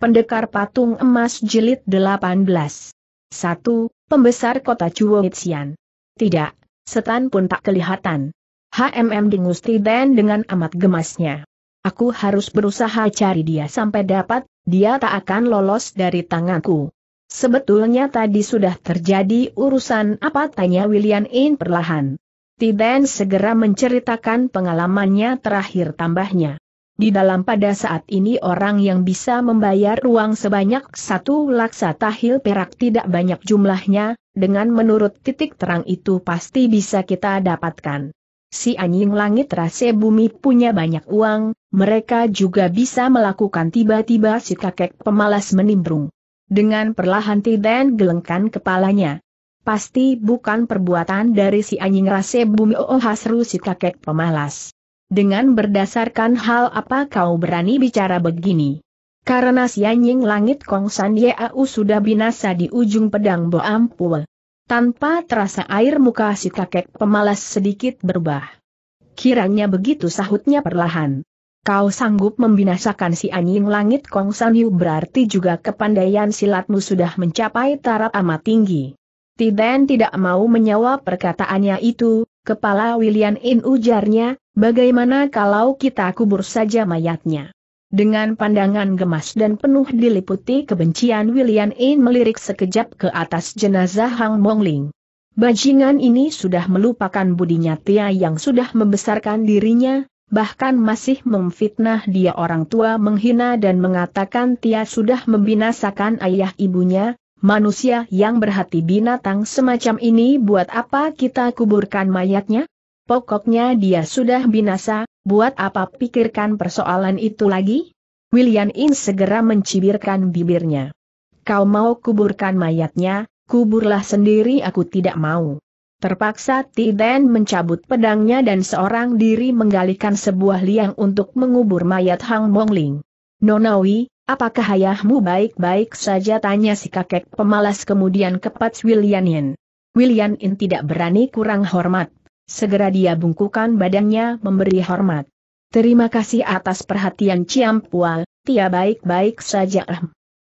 Pendekar Patung Emas Jilid 18. 1. Pembesar Kota Chuoitsian. Tidak, setan pun tak kelihatan. HMM dingus Tiden dengan amat gemasnya. Aku harus berusaha cari dia sampai dapat, dia tak akan lolos dari tanganku. Sebetulnya tadi sudah terjadi urusan apa tanya William In perlahan. Tiden segera menceritakan pengalamannya terakhir tambahnya. Di dalam pada saat ini orang yang bisa membayar uang sebanyak satu laksa tahil perak tidak banyak jumlahnya, dengan menurut titik terang itu pasti bisa kita dapatkan. Si anjing langit rase bumi punya banyak uang, mereka juga bisa melakukan tiba-tiba si kakek pemalas menimbrung. Dengan perlahan Tiden gelengkan kepalanya. Pasti bukan perbuatan dari si anjing rase bumi Oh, oh Hasru si kakek pemalas. Dengan berdasarkan hal apa kau berani bicara begini? Karena si anjing langit Kong San Au sudah binasa di ujung pedang Bo Ampul. Tanpa terasa air muka si kakek pemalas sedikit berubah. Kiranya begitu sahutnya perlahan. Kau sanggup membinasakan si anjing langit Kong San Yu berarti juga kepandaian silatmu sudah mencapai taraf amat tinggi. Tiden tidak mau menyawa perkataannya itu, kepala William In ujarnya, Bagaimana kalau kita kubur saja mayatnya? Dengan pandangan gemas dan penuh diliputi kebencian William In melirik sekejap ke atas jenazah Hang Mongling. Bajingan ini sudah melupakan budinya Tia yang sudah membesarkan dirinya, bahkan masih memfitnah dia orang tua menghina dan mengatakan Tia sudah membinasakan ayah ibunya, manusia yang berhati binatang semacam ini buat apa kita kuburkan mayatnya? Pokoknya dia sudah binasa, buat apa pikirkan persoalan itu lagi? William In segera mencibirkan bibirnya. Kau mau kuburkan mayatnya, kuburlah sendiri aku tidak mau. Terpaksa Tiden mencabut pedangnya dan seorang diri menggalikan sebuah liang untuk mengubur mayat Hang Mongling. Nonawi, apakah ayahmu baik-baik saja tanya si kakek pemalas kemudian kepat William In. William In tidak berani kurang hormat. Segera dia bungkukan badannya memberi hormat. Terima kasih atas perhatian Ciampual, Tia baik-baik saja.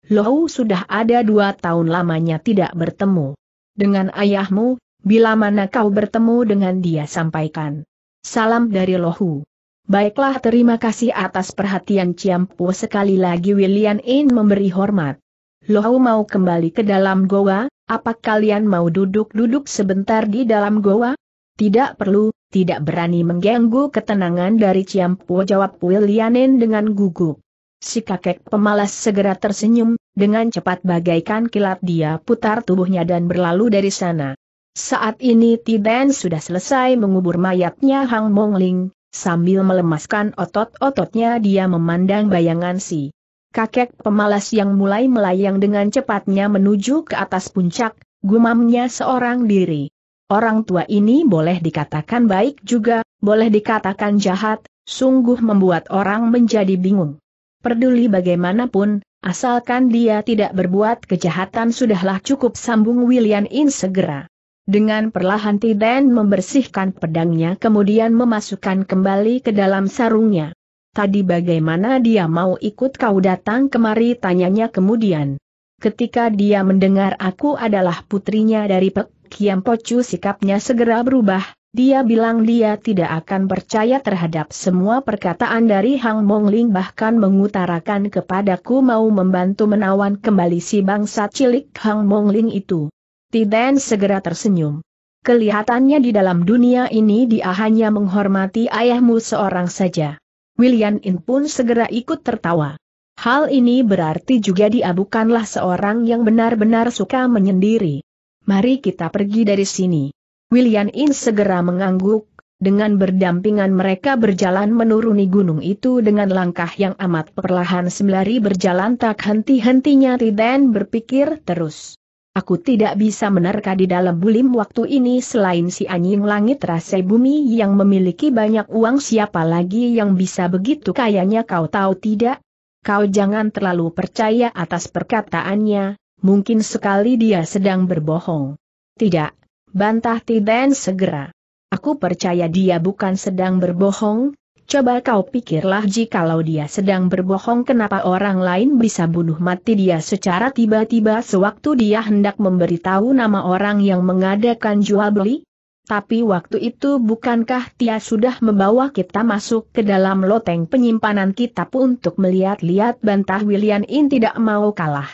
Lohu sudah ada dua tahun lamanya tidak bertemu. Dengan ayahmu, bila mana kau bertemu dengan dia sampaikan. Salam dari Lohu. Baiklah terima kasih atas perhatian Ciampu sekali lagi William In memberi hormat. Lohu mau kembali ke dalam goa, apa kalian mau duduk-duduk sebentar di dalam goa? Tidak perlu, tidak berani mengganggu ketenangan dari Ciampu jawab Wilianen dengan gugup. Si kakek pemalas segera tersenyum, dengan cepat bagaikan kilat dia putar tubuhnya dan berlalu dari sana. Saat ini Tiden sudah selesai mengubur mayatnya Hang Mongling, sambil melemaskan otot-ototnya dia memandang bayangan si kakek pemalas yang mulai melayang dengan cepatnya menuju ke atas puncak, gumamnya seorang diri. Orang tua ini boleh dikatakan baik juga, boleh dikatakan jahat, sungguh membuat orang menjadi bingung. Peduli bagaimanapun, asalkan dia tidak berbuat kejahatan sudahlah cukup sambung William In segera. Dengan perlahan Tiden membersihkan pedangnya kemudian memasukkan kembali ke dalam sarungnya. Tadi bagaimana dia mau ikut kau datang kemari tanyanya kemudian. Ketika dia mendengar aku adalah putrinya dari Pek, Kiam Pocu sikapnya segera berubah, dia bilang dia tidak akan percaya terhadap semua perkataan dari Hang Mong Ling bahkan mengutarakan kepadaku mau membantu menawan kembali si bangsa cilik Hang Mong Ling itu. Tiden segera tersenyum. Kelihatannya di dalam dunia ini dia hanya menghormati ayahmu seorang saja. William In pun segera ikut tertawa. Hal ini berarti juga dia bukanlah seorang yang benar-benar suka menyendiri mari kita pergi dari sini. William In segera mengangguk, dengan berdampingan mereka berjalan menuruni gunung itu dengan langkah yang amat perlahan sembari berjalan tak henti-hentinya Tiden berpikir terus. Aku tidak bisa menerka di dalam bulim waktu ini selain si anjing langit rasa bumi yang memiliki banyak uang siapa lagi yang bisa begitu kayanya kau tahu tidak? Kau jangan terlalu percaya atas perkataannya, mungkin sekali dia sedang berbohong. Tidak, bantah Tiden segera. Aku percaya dia bukan sedang berbohong, coba kau pikirlah jikalau dia sedang berbohong kenapa orang lain bisa bunuh mati dia secara tiba-tiba sewaktu dia hendak memberitahu nama orang yang mengadakan jual beli? Tapi waktu itu bukankah dia sudah membawa kita masuk ke dalam loteng penyimpanan kitab untuk melihat-lihat bantah William In tidak mau kalah.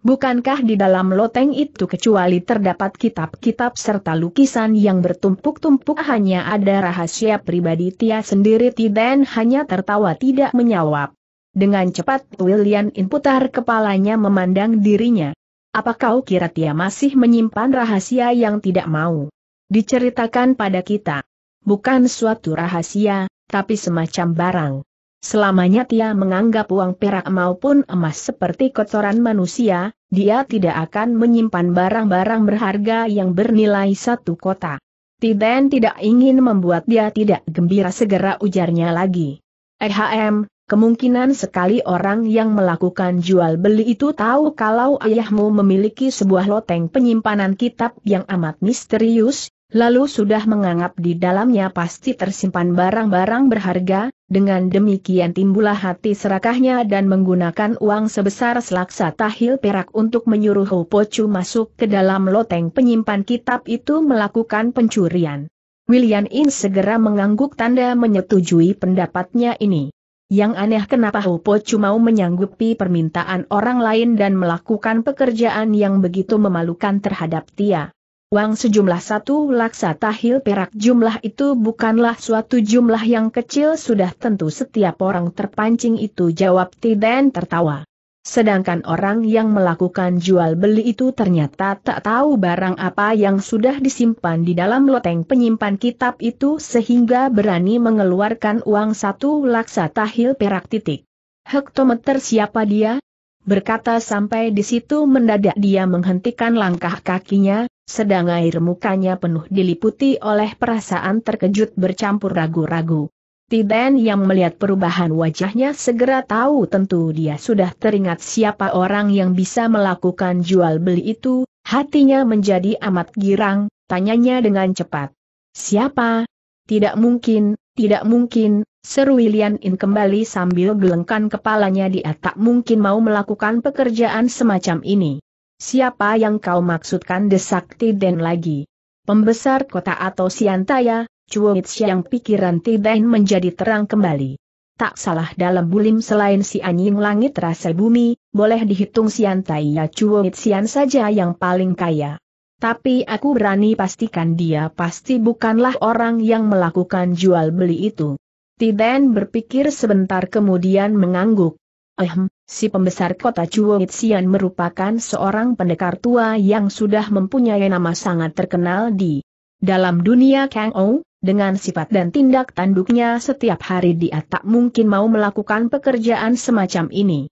Bukankah di dalam loteng itu kecuali terdapat kitab-kitab serta lukisan yang bertumpuk-tumpuk hanya ada rahasia pribadi Tia sendiri Tiden hanya tertawa tidak menjawab. Dengan cepat William Inputar kepalanya memandang dirinya. Apa kau kira Tia masih menyimpan rahasia yang tidak mau diceritakan pada kita? Bukan suatu rahasia, tapi semacam barang. Selamanya dia menganggap uang perak maupun emas seperti kotoran manusia, dia tidak akan menyimpan barang-barang berharga yang bernilai satu kota. Tiden tidak ingin membuat dia tidak gembira segera ujarnya lagi. Ehm, kemungkinan sekali orang yang melakukan jual beli itu tahu kalau ayahmu memiliki sebuah loteng penyimpanan kitab yang amat misterius, lalu sudah menganggap di dalamnya pasti tersimpan barang-barang berharga, dengan demikian timbullah hati serakahnya dan menggunakan uang sebesar selaksa tahil perak untuk menyuruh Ho masuk ke dalam loteng penyimpan kitab itu melakukan pencurian. William In segera mengangguk tanda menyetujui pendapatnya ini. Yang aneh kenapa Ho mau menyanggupi permintaan orang lain dan melakukan pekerjaan yang begitu memalukan terhadap Tia. Uang sejumlah satu laksa tahil perak jumlah itu bukanlah suatu jumlah yang kecil sudah tentu setiap orang terpancing itu jawab Tiden tertawa. Sedangkan orang yang melakukan jual beli itu ternyata tak tahu barang apa yang sudah disimpan di dalam loteng penyimpan kitab itu sehingga berani mengeluarkan uang satu laksa tahil perak titik. Hektometer siapa dia? Berkata sampai di situ mendadak dia menghentikan langkah kakinya, sedang air mukanya penuh diliputi oleh perasaan terkejut bercampur ragu-ragu. Tiden yang melihat perubahan wajahnya segera tahu tentu dia sudah teringat siapa orang yang bisa melakukan jual beli itu, hatinya menjadi amat girang, tanyanya dengan cepat. Siapa? Tidak mungkin, tidak mungkin, seru William In kembali sambil gelengkan kepalanya dia tak mungkin mau melakukan pekerjaan semacam ini. Siapa yang kau maksudkan desak Tiden lagi? Pembesar kota atau Siantaya, Cuo yang pikiran Tiden menjadi terang kembali. Tak salah dalam bulim selain si anjing langit rasa bumi, boleh dihitung Siantaya Cuo saja yang paling kaya. Tapi aku berani pastikan dia pasti bukanlah orang yang melakukan jual beli itu. Tiden berpikir sebentar kemudian mengangguk. Ehem, si pembesar kota Chuoitsian merupakan seorang pendekar tua yang sudah mempunyai nama sangat terkenal di dalam dunia Kang Ou, dengan sifat dan tindak tanduknya setiap hari dia tak mungkin mau melakukan pekerjaan semacam ini.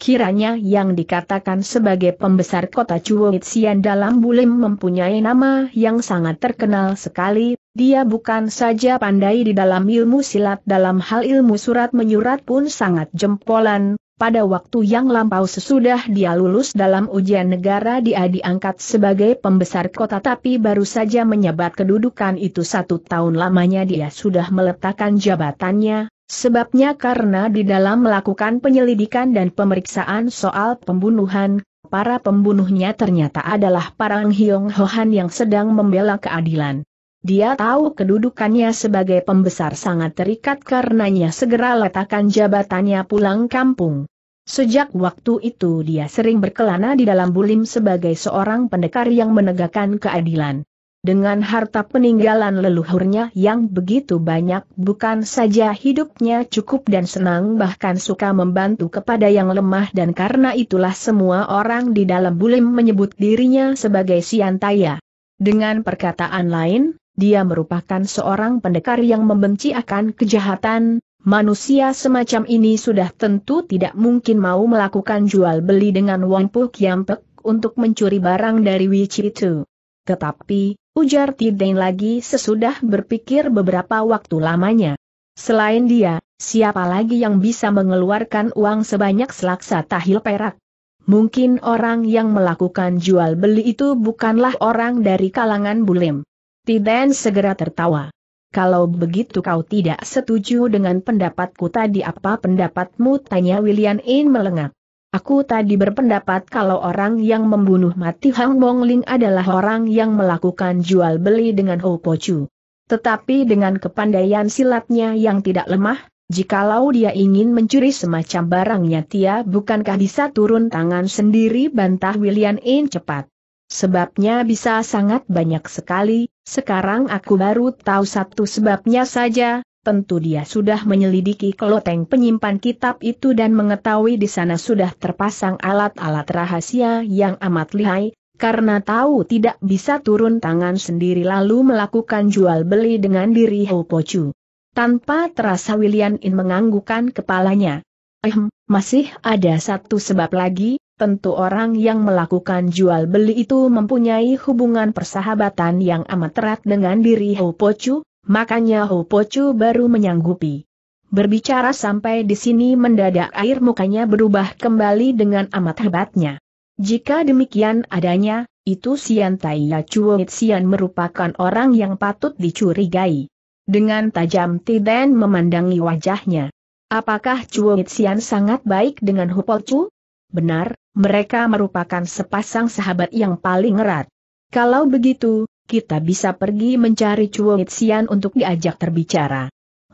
Kiranya yang dikatakan sebagai pembesar kota Chuoitsian dalam bulim mempunyai nama yang sangat terkenal sekali, dia bukan saja pandai di dalam ilmu silat dalam hal ilmu surat-menyurat pun sangat jempolan, pada waktu yang lampau sesudah dia lulus dalam ujian negara dia diangkat sebagai pembesar kota tapi baru saja menyebat kedudukan itu satu tahun lamanya dia sudah meletakkan jabatannya, sebabnya karena di dalam melakukan penyelidikan dan pemeriksaan soal pembunuhan, para pembunuhnya ternyata adalah Parang Hyong Hohan yang sedang membela keadilan. Dia tahu kedudukannya sebagai pembesar sangat terikat karenanya segera letakkan jabatannya pulang kampung. Sejak waktu itu dia sering berkelana di dalam bulim sebagai seorang pendekar yang menegakkan keadilan. Dengan harta peninggalan leluhurnya yang begitu banyak bukan saja hidupnya cukup dan senang bahkan suka membantu kepada yang lemah dan karena itulah semua orang di dalam bulim menyebut dirinya sebagai Siantaya. Dengan perkataan lain, dia merupakan seorang pendekar yang membenci akan kejahatan, Manusia semacam ini sudah tentu tidak mungkin mau melakukan jual beli dengan Wampu Kiampek untuk mencuri barang dari Wichi itu. Tetapi, ujar Tideng lagi sesudah berpikir beberapa waktu lamanya. Selain dia, siapa lagi yang bisa mengeluarkan uang sebanyak selaksa tahil perak? Mungkin orang yang melakukan jual beli itu bukanlah orang dari kalangan bulim. Tideng segera tertawa kalau begitu kau tidak setuju dengan pendapatku tadi apa pendapatmu tanya William In melengak. Aku tadi berpendapat kalau orang yang membunuh mati Hang Ling adalah orang yang melakukan jual beli dengan Ho Chu. Tetapi dengan kepandaian silatnya yang tidak lemah, jikalau dia ingin mencuri semacam barangnya Tia bukankah bisa turun tangan sendiri bantah William In cepat. Sebabnya bisa sangat banyak sekali, sekarang aku baru tahu satu sebabnya saja, tentu dia sudah menyelidiki keloteng penyimpan kitab itu dan mengetahui di sana sudah terpasang alat-alat rahasia yang amat lihai, karena tahu tidak bisa turun tangan sendiri lalu melakukan jual beli dengan diri Ho Pochu. Tanpa terasa William In menganggukan kepalanya. Ehm, masih ada satu sebab lagi, tentu orang yang melakukan jual beli itu mempunyai hubungan persahabatan yang amat erat dengan diri Ho Pochu, makanya Ho Pochu baru menyanggupi. Berbicara sampai di sini mendadak air mukanya berubah kembali dengan amat hebatnya. Jika demikian adanya, itu Sian Tai Ya Yacuo Sian merupakan orang yang patut dicurigai. Dengan tajam Tiden memandangi wajahnya. Apakah Chuo Sian sangat baik dengan Chu? Benar, mereka merupakan sepasang sahabat yang paling erat. Kalau begitu, kita bisa pergi mencari Chuo Xian untuk diajak terbicara.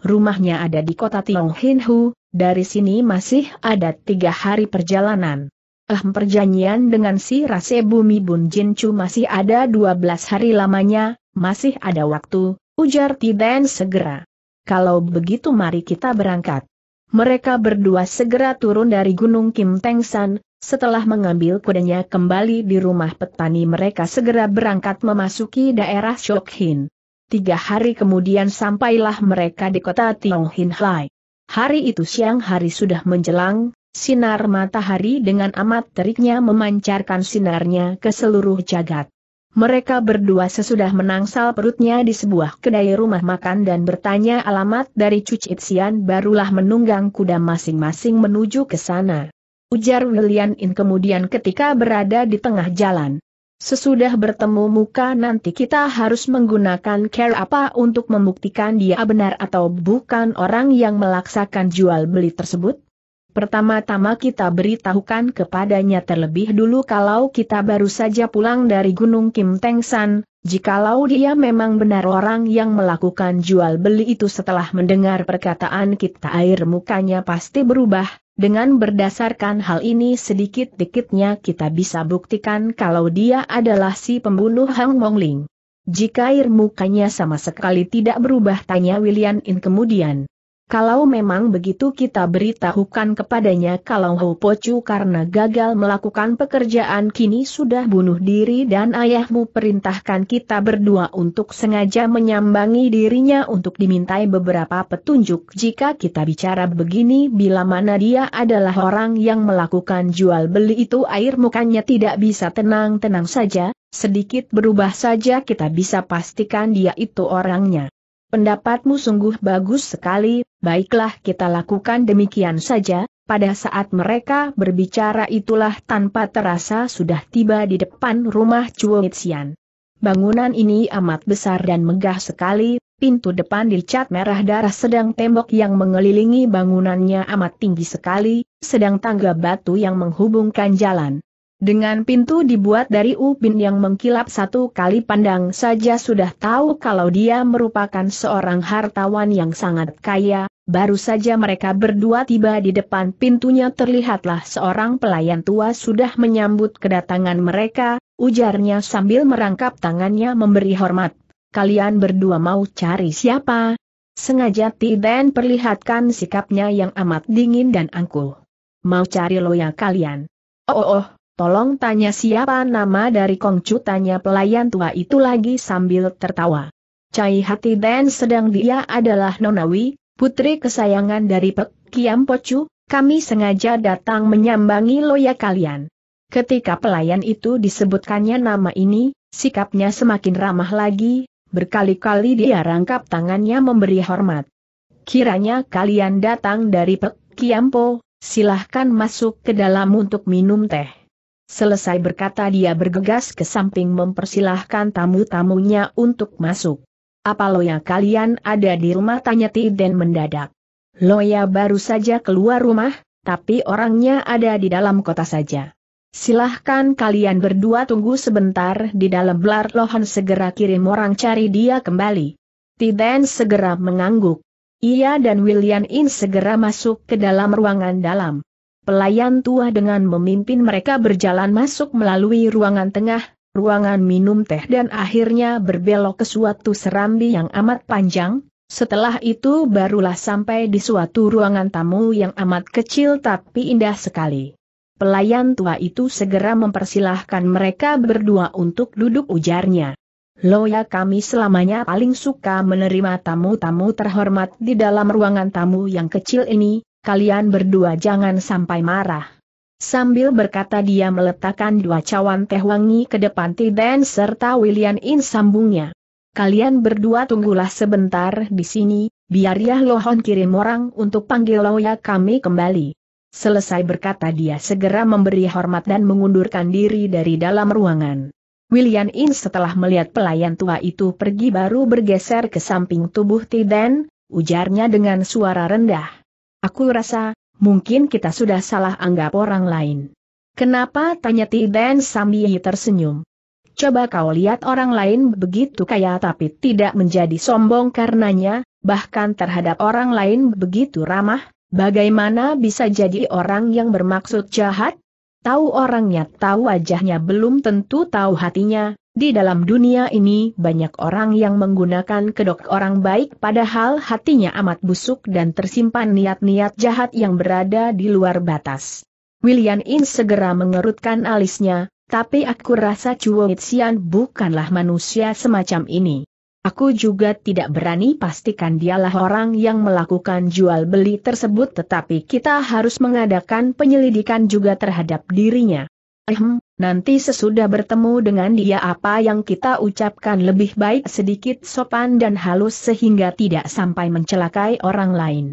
Rumahnya ada di kota Tionghinhu, dari sini masih ada tiga hari perjalanan. Eh perjanjian dengan si Rase Bumi Bun Jin Chu masih ada 12 hari lamanya, masih ada waktu, ujar Tiden segera. Kalau begitu mari kita berangkat mereka berdua segera turun dari Gunung Kim Teng San, setelah mengambil kudanya kembali di rumah petani mereka segera berangkat memasuki daerah Shok Hin. Tiga hari kemudian sampailah mereka di kota Tiong Hin Hai. Hari itu siang hari sudah menjelang, sinar matahari dengan amat teriknya memancarkan sinarnya ke seluruh jagat mereka berdua sesudah menangsal perutnya di sebuah kedai rumah makan dan bertanya alamat dari Cuci Itsian barulah menunggang kuda masing-masing menuju ke sana. Ujar Lilian In kemudian ketika berada di tengah jalan. Sesudah bertemu muka nanti kita harus menggunakan care apa untuk membuktikan dia benar atau bukan orang yang melaksakan jual beli tersebut? Pertama-tama kita beritahukan kepadanya terlebih dulu kalau kita baru saja pulang dari Gunung Kim Teng San, jikalau dia memang benar orang yang melakukan jual beli itu setelah mendengar perkataan kita air mukanya pasti berubah, dengan berdasarkan hal ini sedikit-dikitnya kita bisa buktikan kalau dia adalah si pembunuh Hang Ling. Jika air mukanya sama sekali tidak berubah tanya William In kemudian. Kalau memang begitu kita beritahukan kepadanya kalau Ho Pocu karena gagal melakukan pekerjaan kini sudah bunuh diri dan ayahmu perintahkan kita berdua untuk sengaja menyambangi dirinya untuk dimintai beberapa petunjuk jika kita bicara begini bila mana dia adalah orang yang melakukan jual beli itu air mukanya tidak bisa tenang-tenang saja, sedikit berubah saja kita bisa pastikan dia itu orangnya. Pendapatmu sungguh bagus sekali, baiklah kita lakukan demikian saja, pada saat mereka berbicara itulah tanpa terasa sudah tiba di depan rumah Cuomitsian. Bangunan ini amat besar dan megah sekali, pintu depan dicat merah darah sedang tembok yang mengelilingi bangunannya amat tinggi sekali, sedang tangga batu yang menghubungkan jalan. Dengan pintu dibuat dari ubin yang mengkilap satu kali pandang saja sudah tahu kalau dia merupakan seorang hartawan yang sangat kaya, baru saja mereka berdua tiba di depan pintunya terlihatlah seorang pelayan tua sudah menyambut kedatangan mereka, ujarnya sambil merangkap tangannya memberi hormat. Kalian berdua mau cari siapa? Sengaja Tiden perlihatkan sikapnya yang amat dingin dan angkuh. Mau cari loya kalian. Oh oh oh, Tolong tanya siapa nama dari Kongcu tanya pelayan tua itu lagi sambil tertawa. Cai Hati Dan sedang dia adalah Nonawi, putri kesayangan dari Pek Kiam Pocu, kami sengaja datang menyambangi loya kalian. Ketika pelayan itu disebutkannya nama ini, sikapnya semakin ramah lagi, berkali-kali dia rangkap tangannya memberi hormat. Kiranya kalian datang dari Pek Kiam Po, silahkan masuk ke dalam untuk minum teh. Selesai berkata dia bergegas ke samping mempersilahkan tamu-tamunya untuk masuk. Apa loya kalian ada di rumah tanya Tiden mendadak. Loya baru saja keluar rumah, tapi orangnya ada di dalam kota saja. Silahkan kalian berdua tunggu sebentar di dalam belar lohan segera kirim orang cari dia kembali. Tiden segera mengangguk. Ia dan William In segera masuk ke dalam ruangan dalam. Pelayan tua dengan memimpin mereka berjalan masuk melalui ruangan tengah, ruangan minum teh dan akhirnya berbelok ke suatu serambi yang amat panjang, setelah itu barulah sampai di suatu ruangan tamu yang amat kecil tapi indah sekali. Pelayan tua itu segera mempersilahkan mereka berdua untuk duduk ujarnya. Loya kami selamanya paling suka menerima tamu-tamu terhormat di dalam ruangan tamu yang kecil ini, kalian berdua jangan sampai marah. Sambil berkata dia meletakkan dua cawan teh wangi ke depan Tiden serta William In sambungnya. Kalian berdua tunggulah sebentar di sini, biar Yah Lohon kirim orang untuk panggil Loya kami kembali. Selesai berkata dia segera memberi hormat dan mengundurkan diri dari dalam ruangan. William In setelah melihat pelayan tua itu pergi baru bergeser ke samping tubuh Tiden, ujarnya dengan suara rendah. Aku rasa, mungkin kita sudah salah anggap orang lain. Kenapa tanya Ti Dan tersenyum? Coba kau lihat orang lain begitu kaya tapi tidak menjadi sombong karenanya, bahkan terhadap orang lain begitu ramah, bagaimana bisa jadi orang yang bermaksud jahat? Tahu orangnya tahu wajahnya belum tentu tahu hatinya, di dalam dunia ini banyak orang yang menggunakan kedok orang baik padahal hatinya amat busuk dan tersimpan niat-niat jahat yang berada di luar batas. William In segera mengerutkan alisnya, tapi aku rasa Chuo Xian bukanlah manusia semacam ini. Aku juga tidak berani pastikan dialah orang yang melakukan jual beli tersebut tetapi kita harus mengadakan penyelidikan juga terhadap dirinya. Ehem, Nanti sesudah bertemu dengan dia apa yang kita ucapkan lebih baik sedikit sopan dan halus sehingga tidak sampai mencelakai orang lain.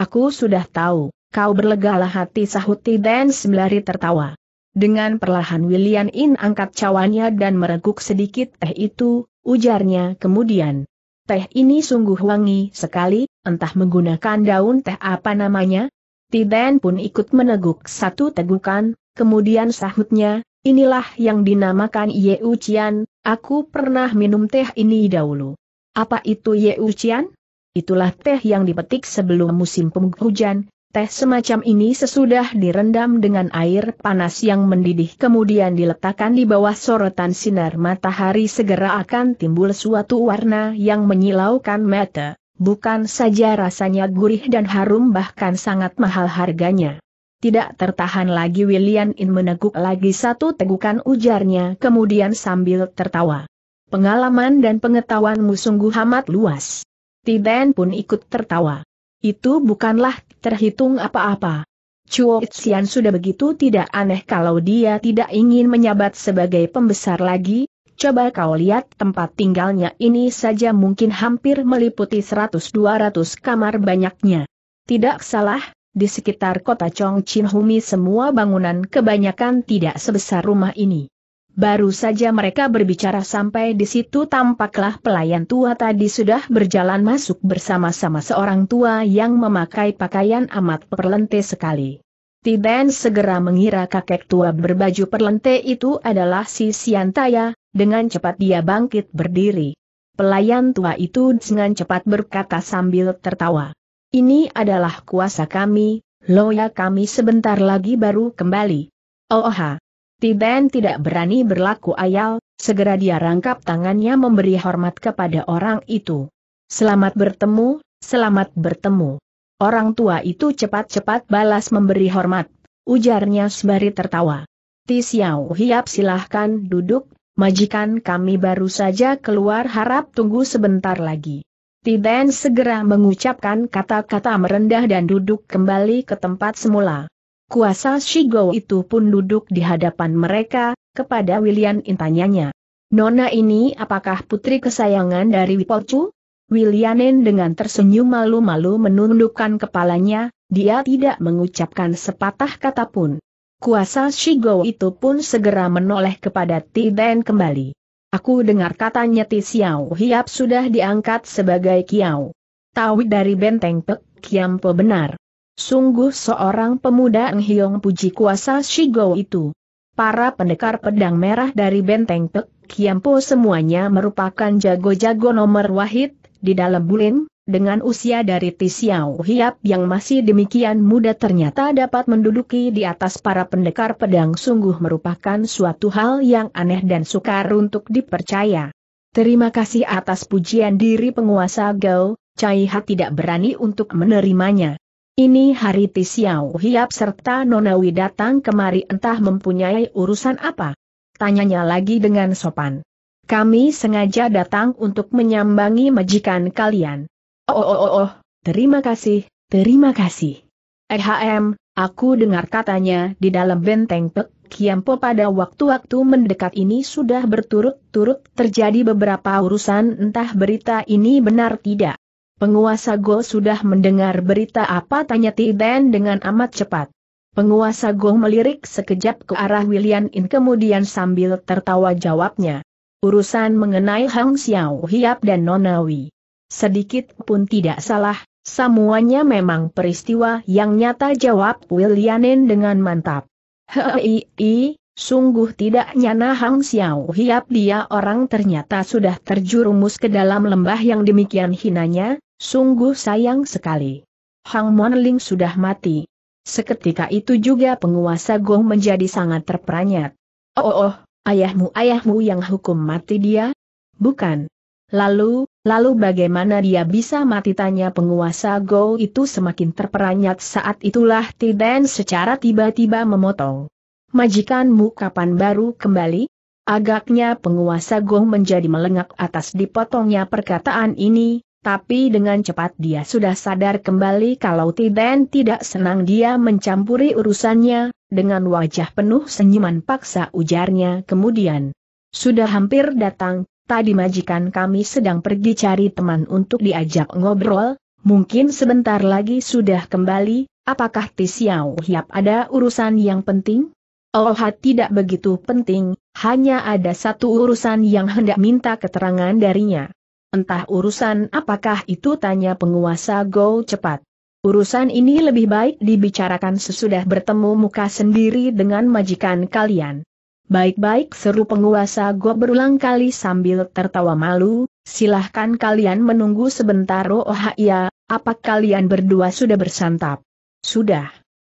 Aku sudah tahu, kau berlegalah hati sahut dan sembari tertawa. Dengan perlahan William In angkat cawannya dan mereguk sedikit teh itu, ujarnya kemudian. Teh ini sungguh wangi sekali, entah menggunakan daun teh apa namanya. Tiden pun ikut meneguk satu tegukan, kemudian sahutnya, Inilah yang dinamakan Ye Ucian, aku pernah minum teh ini dahulu. Apa itu Ye Ucian? Itulah teh yang dipetik sebelum musim penghujan, teh semacam ini sesudah direndam dengan air panas yang mendidih kemudian diletakkan di bawah sorotan sinar matahari segera akan timbul suatu warna yang menyilaukan mata, bukan saja rasanya gurih dan harum bahkan sangat mahal harganya. Tidak tertahan lagi William In meneguk lagi satu tegukan ujarnya kemudian sambil tertawa. Pengalaman dan pengetahuanmu sungguh amat luas. Tiden pun ikut tertawa. Itu bukanlah terhitung apa-apa. Chuo Xian sudah begitu tidak aneh kalau dia tidak ingin menyabat sebagai pembesar lagi, coba kau lihat tempat tinggalnya ini saja mungkin hampir meliputi 100-200 kamar banyaknya. Tidak salah, di sekitar kota Chongqing Humi semua bangunan kebanyakan tidak sebesar rumah ini. Baru saja mereka berbicara sampai di situ tampaklah pelayan tua tadi sudah berjalan masuk bersama-sama seorang tua yang memakai pakaian amat perlente sekali. Tiden segera mengira kakek tua berbaju perlente itu adalah si Siantaya, dengan cepat dia bangkit berdiri. Pelayan tua itu dengan cepat berkata sambil tertawa. Ini adalah kuasa kami, loya kami sebentar lagi baru kembali. Oha. Oh, oh, Tiben tidak berani berlaku ayal, segera dia rangkap tangannya memberi hormat kepada orang itu. Selamat bertemu, selamat bertemu. Orang tua itu cepat-cepat balas memberi hormat, ujarnya sembari tertawa. Tisiao, Hiap silahkan duduk, majikan kami baru saja keluar harap tunggu sebentar lagi. Tiben segera mengucapkan kata-kata merendah dan duduk kembali ke tempat semula. Kuasa Shigo itu pun duduk di hadapan mereka, kepada William intanyanya. Nona ini apakah putri kesayangan dari Wipocu? Williamin dengan tersenyum malu-malu menundukkan kepalanya, dia tidak mengucapkan sepatah kata pun. Kuasa Shigo itu pun segera menoleh kepada Tiden kembali. Aku dengar katanya Ti Xiao Hiap sudah diangkat sebagai Kiao. Tawi dari benteng Pek Kiampo benar. Sungguh seorang pemuda Hiong puji kuasa Shigo itu. Para pendekar pedang merah dari benteng Pek Kiampo semuanya merupakan jago-jago nomor wahid, di dalam bulin, dengan usia dari Tisiao Hiap yang masih demikian muda ternyata dapat menduduki di atas para pendekar pedang sungguh merupakan suatu hal yang aneh dan sukar untuk dipercaya. Terima kasih atas pujian diri penguasa Gao, Cai Ha tidak berani untuk menerimanya. Ini hari Tisiao Hiap serta Nonawi datang kemari entah mempunyai urusan apa. Tanyanya lagi dengan sopan. Kami sengaja datang untuk menyambangi majikan kalian. Oh, oh, oh, oh, terima kasih, terima kasih. EHM, aku dengar katanya di dalam benteng Pek Kiampo pada waktu-waktu mendekat ini sudah berturut-turut terjadi beberapa urusan entah berita ini benar tidak. Penguasa Go sudah mendengar berita apa tanya Tiden dengan amat cepat. Penguasa Go melirik sekejap ke arah William In kemudian sambil tertawa jawabnya. Urusan mengenai Hang Xiao Hiap dan Nonawi. Sedikit pun tidak salah, semuanya memang peristiwa yang nyata jawab Wilianen dengan mantap. Hei, sungguh tidak nyana Hang Xiao Hiap dia orang ternyata sudah terjerumus ke dalam lembah yang demikian hinanya, sungguh sayang sekali. Hang Monling sudah mati. Seketika itu juga penguasa Gong menjadi sangat terperanjat. Oh, oh, oh ayahmu ayahmu yang hukum mati dia? Bukan. Lalu, Lalu bagaimana dia bisa mati tanya penguasa Go itu semakin terperanjat saat itulah Tiden secara tiba-tiba memotong. Majikanmu kapan baru kembali? Agaknya penguasa Go menjadi melengak atas dipotongnya perkataan ini, tapi dengan cepat dia sudah sadar kembali kalau Tiden tidak senang dia mencampuri urusannya, dengan wajah penuh senyuman paksa ujarnya kemudian. Sudah hampir datang, tadi majikan kami sedang pergi cari teman untuk diajak ngobrol, mungkin sebentar lagi sudah kembali, apakah Tisiau Hiap ada urusan yang penting? Oh tidak begitu penting, hanya ada satu urusan yang hendak minta keterangan darinya. Entah urusan apakah itu tanya penguasa Go cepat. Urusan ini lebih baik dibicarakan sesudah bertemu muka sendiri dengan majikan kalian. Baik-baik seru penguasa gua berulang kali sambil tertawa malu, silahkan kalian menunggu sebentar oh ya, apa kalian berdua sudah bersantap? Sudah.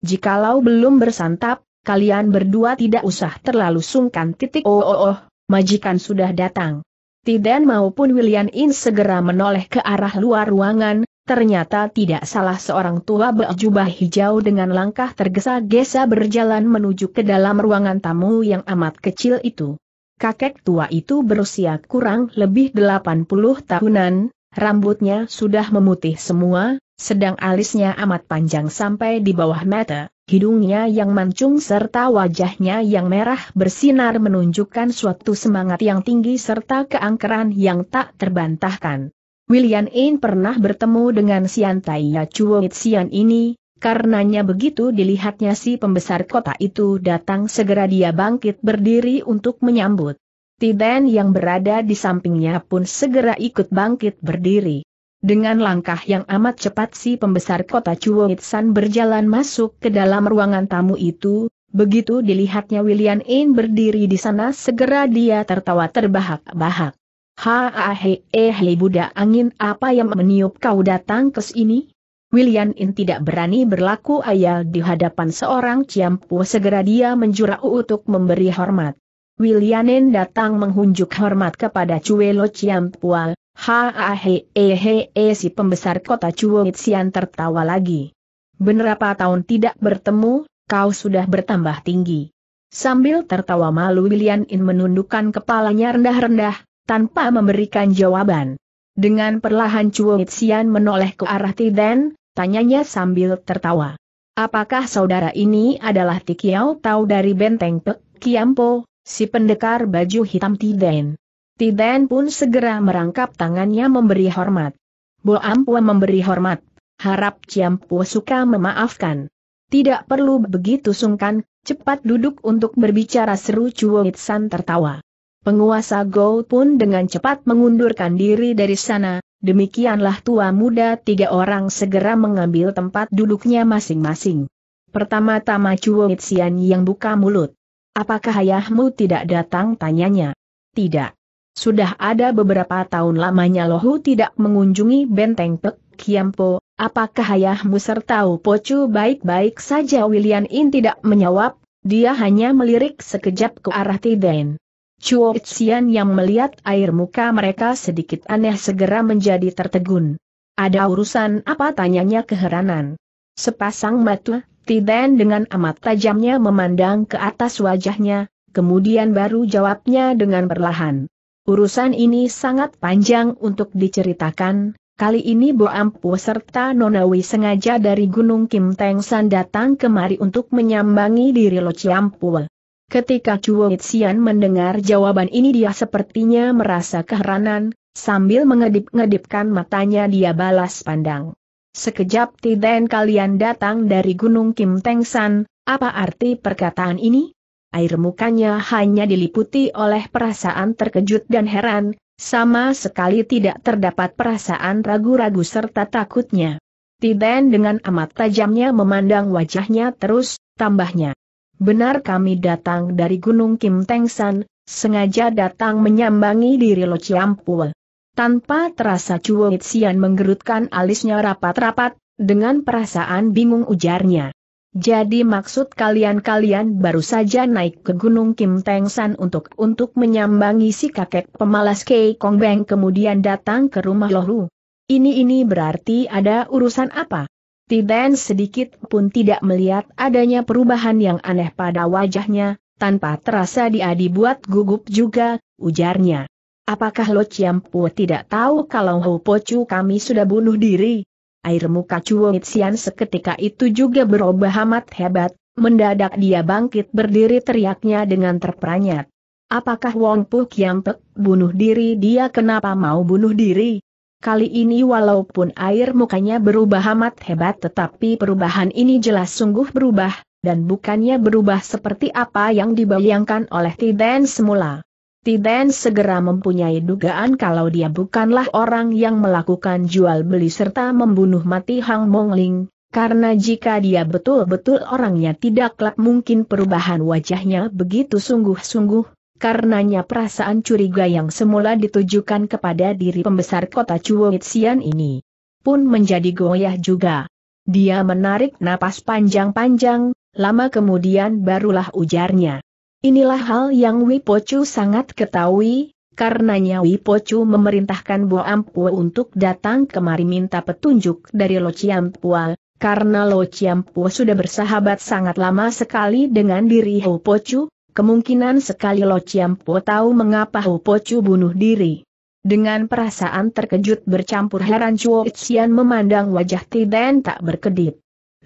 Jikalau belum bersantap, kalian berdua tidak usah terlalu sungkan titik oh oh oh, majikan sudah datang. Tiden maupun William In segera menoleh ke arah luar ruangan, ternyata tidak salah seorang tua berjubah hijau dengan langkah tergesa-gesa berjalan menuju ke dalam ruangan tamu yang amat kecil itu. Kakek tua itu berusia kurang lebih 80 tahunan, rambutnya sudah memutih semua, sedang alisnya amat panjang sampai di bawah mata hidungnya yang mancung serta wajahnya yang merah bersinar menunjukkan suatu semangat yang tinggi serta keangkeran yang tak terbantahkan. William In pernah bertemu dengan Sian Tai Yachuo Sian ini, karenanya begitu dilihatnya si pembesar kota itu datang segera dia bangkit berdiri untuk menyambut. Tiden yang berada di sampingnya pun segera ikut bangkit berdiri. Dengan langkah yang amat cepat si pembesar kota Chuoitsan berjalan masuk ke dalam ruangan tamu itu, begitu dilihatnya William In berdiri di sana segera dia tertawa terbahak-bahak. Ha he eh, he budak angin apa yang meniup kau datang ke sini? William In tidak berani berlaku ayal di hadapan seorang ciampu segera dia menjura untuk memberi hormat. William In datang menghunjuk hormat kepada Cuelo Ciampual, eh si pembesar kota Chuoitsian tertawa lagi. Benerapa tahun tidak bertemu, kau sudah bertambah tinggi. Sambil tertawa malu William In menundukkan kepalanya rendah-rendah, tanpa memberikan jawaban. Dengan perlahan Chuoitsian menoleh ke arah Tiden, tanyanya sambil tertawa. Apakah saudara ini adalah Tikiao Tau dari Benteng Pek, Kiampo, si pendekar baju hitam Tiden? Tiden pun segera merangkap tangannya memberi hormat. Bo Ampua memberi hormat, harap Ciampu suka memaafkan. Tidak perlu begitu sungkan, cepat duduk untuk berbicara seru Chuo San tertawa. Penguasa Go pun dengan cepat mengundurkan diri dari sana, demikianlah tua muda tiga orang segera mengambil tempat duduknya masing-masing. Pertama-tama Chuo Xian yang buka mulut. Apakah ayahmu tidak datang tanyanya? Tidak. Sudah ada beberapa tahun lamanya Lohu tidak mengunjungi benteng Pek Kiampo, apakah ayahmu serta Pocu baik-baik saja William In tidak menjawab, dia hanya melirik sekejap ke arah Tiden. Chuo Xian yang melihat air muka mereka sedikit aneh segera menjadi tertegun. Ada urusan apa tanyanya keheranan. Sepasang mata, Tiden dengan amat tajamnya memandang ke atas wajahnya, kemudian baru jawabnya dengan perlahan. Urusan ini sangat panjang untuk diceritakan, kali ini Bo Ampu serta Nonawi sengaja dari Gunung Kim Teng San datang kemari untuk menyambangi diri Lo Ciampul. Ketika Chuo Xian mendengar jawaban ini dia sepertinya merasa keheranan, sambil mengedip-ngedipkan matanya dia balas pandang. Sekejap tiden kalian datang dari Gunung Kim Teng San, apa arti perkataan ini? air mukanya hanya diliputi oleh perasaan terkejut dan heran, sama sekali tidak terdapat perasaan ragu-ragu serta takutnya. Tiden dengan amat tajamnya memandang wajahnya terus, tambahnya. Benar kami datang dari Gunung Kim Teng San, sengaja datang menyambangi diri Lo Ciampul. Tanpa terasa Chuo Xian menggerutkan alisnya rapat-rapat, dengan perasaan bingung ujarnya. Jadi maksud kalian-kalian baru saja naik ke Gunung Kim Teng San untuk untuk menyambangi si kakek pemalas Kei Kong Beng kemudian datang ke rumah Lohu. Ini ini berarti ada urusan apa? Tiden sedikit pun tidak melihat adanya perubahan yang aneh pada wajahnya, tanpa terasa dia dibuat gugup juga, ujarnya. Apakah Lo Chiampu tidak tahu kalau Ho Pocu kami sudah bunuh diri? Air muka Chuo Mitsian seketika itu juga berubah amat hebat, mendadak dia bangkit berdiri teriaknya dengan terperanyat. Apakah Wong Pu Kiampek bunuh diri dia kenapa mau bunuh diri? Kali ini walaupun air mukanya berubah amat hebat tetapi perubahan ini jelas sungguh berubah, dan bukannya berubah seperti apa yang dibayangkan oleh Tiden semula. Tiden segera mempunyai dugaan kalau dia bukanlah orang yang melakukan jual beli serta membunuh mati Hang Mongling, karena jika dia betul-betul orangnya tidaklah mungkin perubahan wajahnya begitu sungguh-sungguh, karenanya perasaan curiga yang semula ditujukan kepada diri pembesar kota Chuoitsian ini pun menjadi goyah juga. Dia menarik napas panjang-panjang, lama kemudian barulah ujarnya. Inilah hal yang Wipocu sangat ketahui, karenanya Wipocu memerintahkan Bo Ampua untuk datang kemari minta petunjuk dari Lo Chiampua, karena Lo Chiampua sudah bersahabat sangat lama sekali dengan diri Wipocu, kemungkinan sekali Lo Chiampua tahu mengapa Wipocu bunuh diri. Dengan perasaan terkejut bercampur heran Chuo Xian memandang wajah Tiden tak berkedip.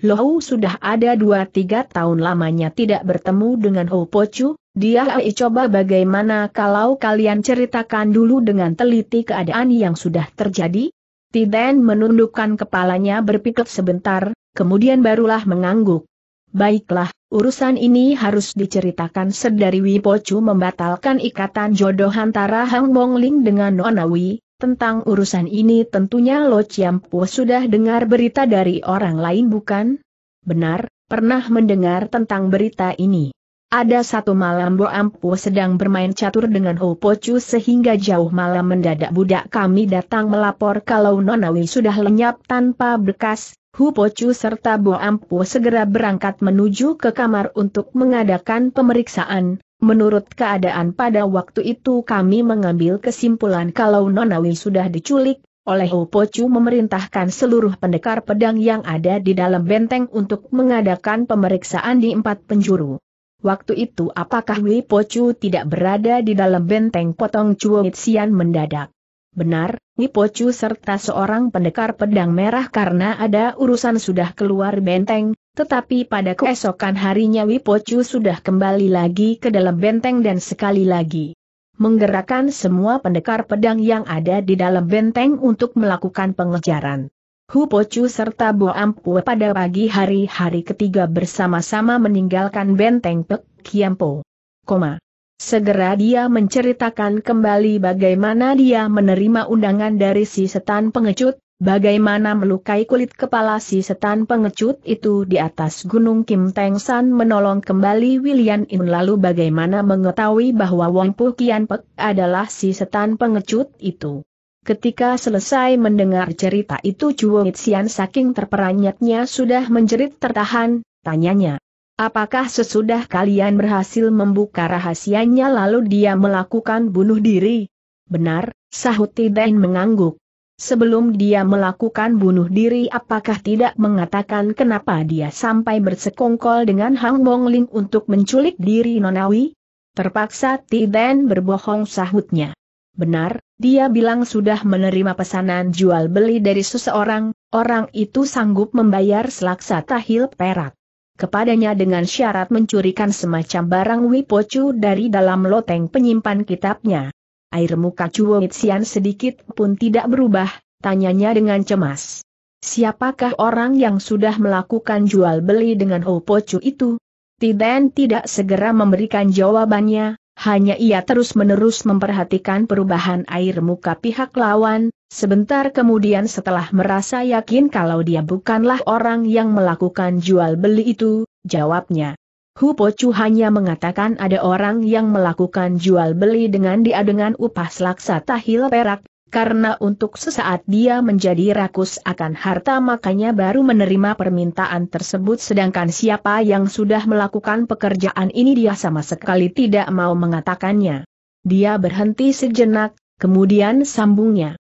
Lohu sudah ada dua tiga tahun lamanya tidak bertemu dengan Ho Pochu, dia ai coba bagaimana kalau kalian ceritakan dulu dengan teliti keadaan yang sudah terjadi? Tiden menundukkan kepalanya berpikir sebentar, kemudian barulah mengangguk. Baiklah, urusan ini harus diceritakan sedari Wipocu membatalkan ikatan jodoh antara Hang Mongling dengan Nonawi, tentang urusan ini tentunya Lo Chiampu sudah dengar berita dari orang lain bukan? Benar, pernah mendengar tentang berita ini. Ada satu malam Bo Ampu sedang bermain catur dengan Ho Pochu sehingga jauh malam mendadak budak kami datang melapor kalau Nonawi sudah lenyap tanpa bekas, Hu Pochu serta Bo Ampu segera berangkat menuju ke kamar untuk mengadakan pemeriksaan, Menurut keadaan pada waktu itu kami mengambil kesimpulan kalau Nonawi sudah diculik, oleh Opocu memerintahkan seluruh pendekar pedang yang ada di dalam benteng untuk mengadakan pemeriksaan di empat penjuru. Waktu itu apakah Wei Pocu tidak berada di dalam benteng potong Cuomitsian mendadak? Benar, Wei Pocu serta seorang pendekar pedang merah karena ada urusan sudah keluar benteng, tetapi pada keesokan harinya Wipocu sudah kembali lagi ke dalam benteng dan sekali lagi menggerakkan semua pendekar pedang yang ada di dalam benteng untuk melakukan pengejaran. Hupocu serta Bo Ampu pada pagi hari-hari ketiga bersama-sama meninggalkan benteng Pek Kiampo. Koma. Segera dia menceritakan kembali bagaimana dia menerima undangan dari si setan pengecut, Bagaimana melukai kulit kepala si setan pengecut itu di atas gunung Kim Teng San menolong kembali William In lalu bagaimana mengetahui bahwa Wong Pu Kian Pek adalah si setan pengecut itu. Ketika selesai mendengar cerita itu Chuo Xian saking terperanyatnya sudah menjerit tertahan, tanyanya. Apakah sesudah kalian berhasil membuka rahasianya lalu dia melakukan bunuh diri? Benar, sahut Tidain mengangguk sebelum dia melakukan bunuh diri apakah tidak mengatakan kenapa dia sampai bersekongkol dengan Hang Ling untuk menculik diri Nonawi? Terpaksa Tiden berbohong sahutnya. Benar, dia bilang sudah menerima pesanan jual beli dari seseorang, orang itu sanggup membayar selaksa tahil perak. Kepadanya dengan syarat mencurikan semacam barang wipocu dari dalam loteng penyimpan kitabnya air muka Chuo Xian sedikit pun tidak berubah, tanyanya dengan cemas. Siapakah orang yang sudah melakukan jual beli dengan Ho Chu itu? Tiden tidak segera memberikan jawabannya, hanya ia terus-menerus memperhatikan perubahan air muka pihak lawan, sebentar kemudian setelah merasa yakin kalau dia bukanlah orang yang melakukan jual beli itu, jawabnya. Hu Po hanya mengatakan ada orang yang melakukan jual beli dengan dia dengan upah selaksa tahil perak, karena untuk sesaat dia menjadi rakus akan harta makanya baru menerima permintaan tersebut sedangkan siapa yang sudah melakukan pekerjaan ini dia sama sekali tidak mau mengatakannya. Dia berhenti sejenak, kemudian sambungnya.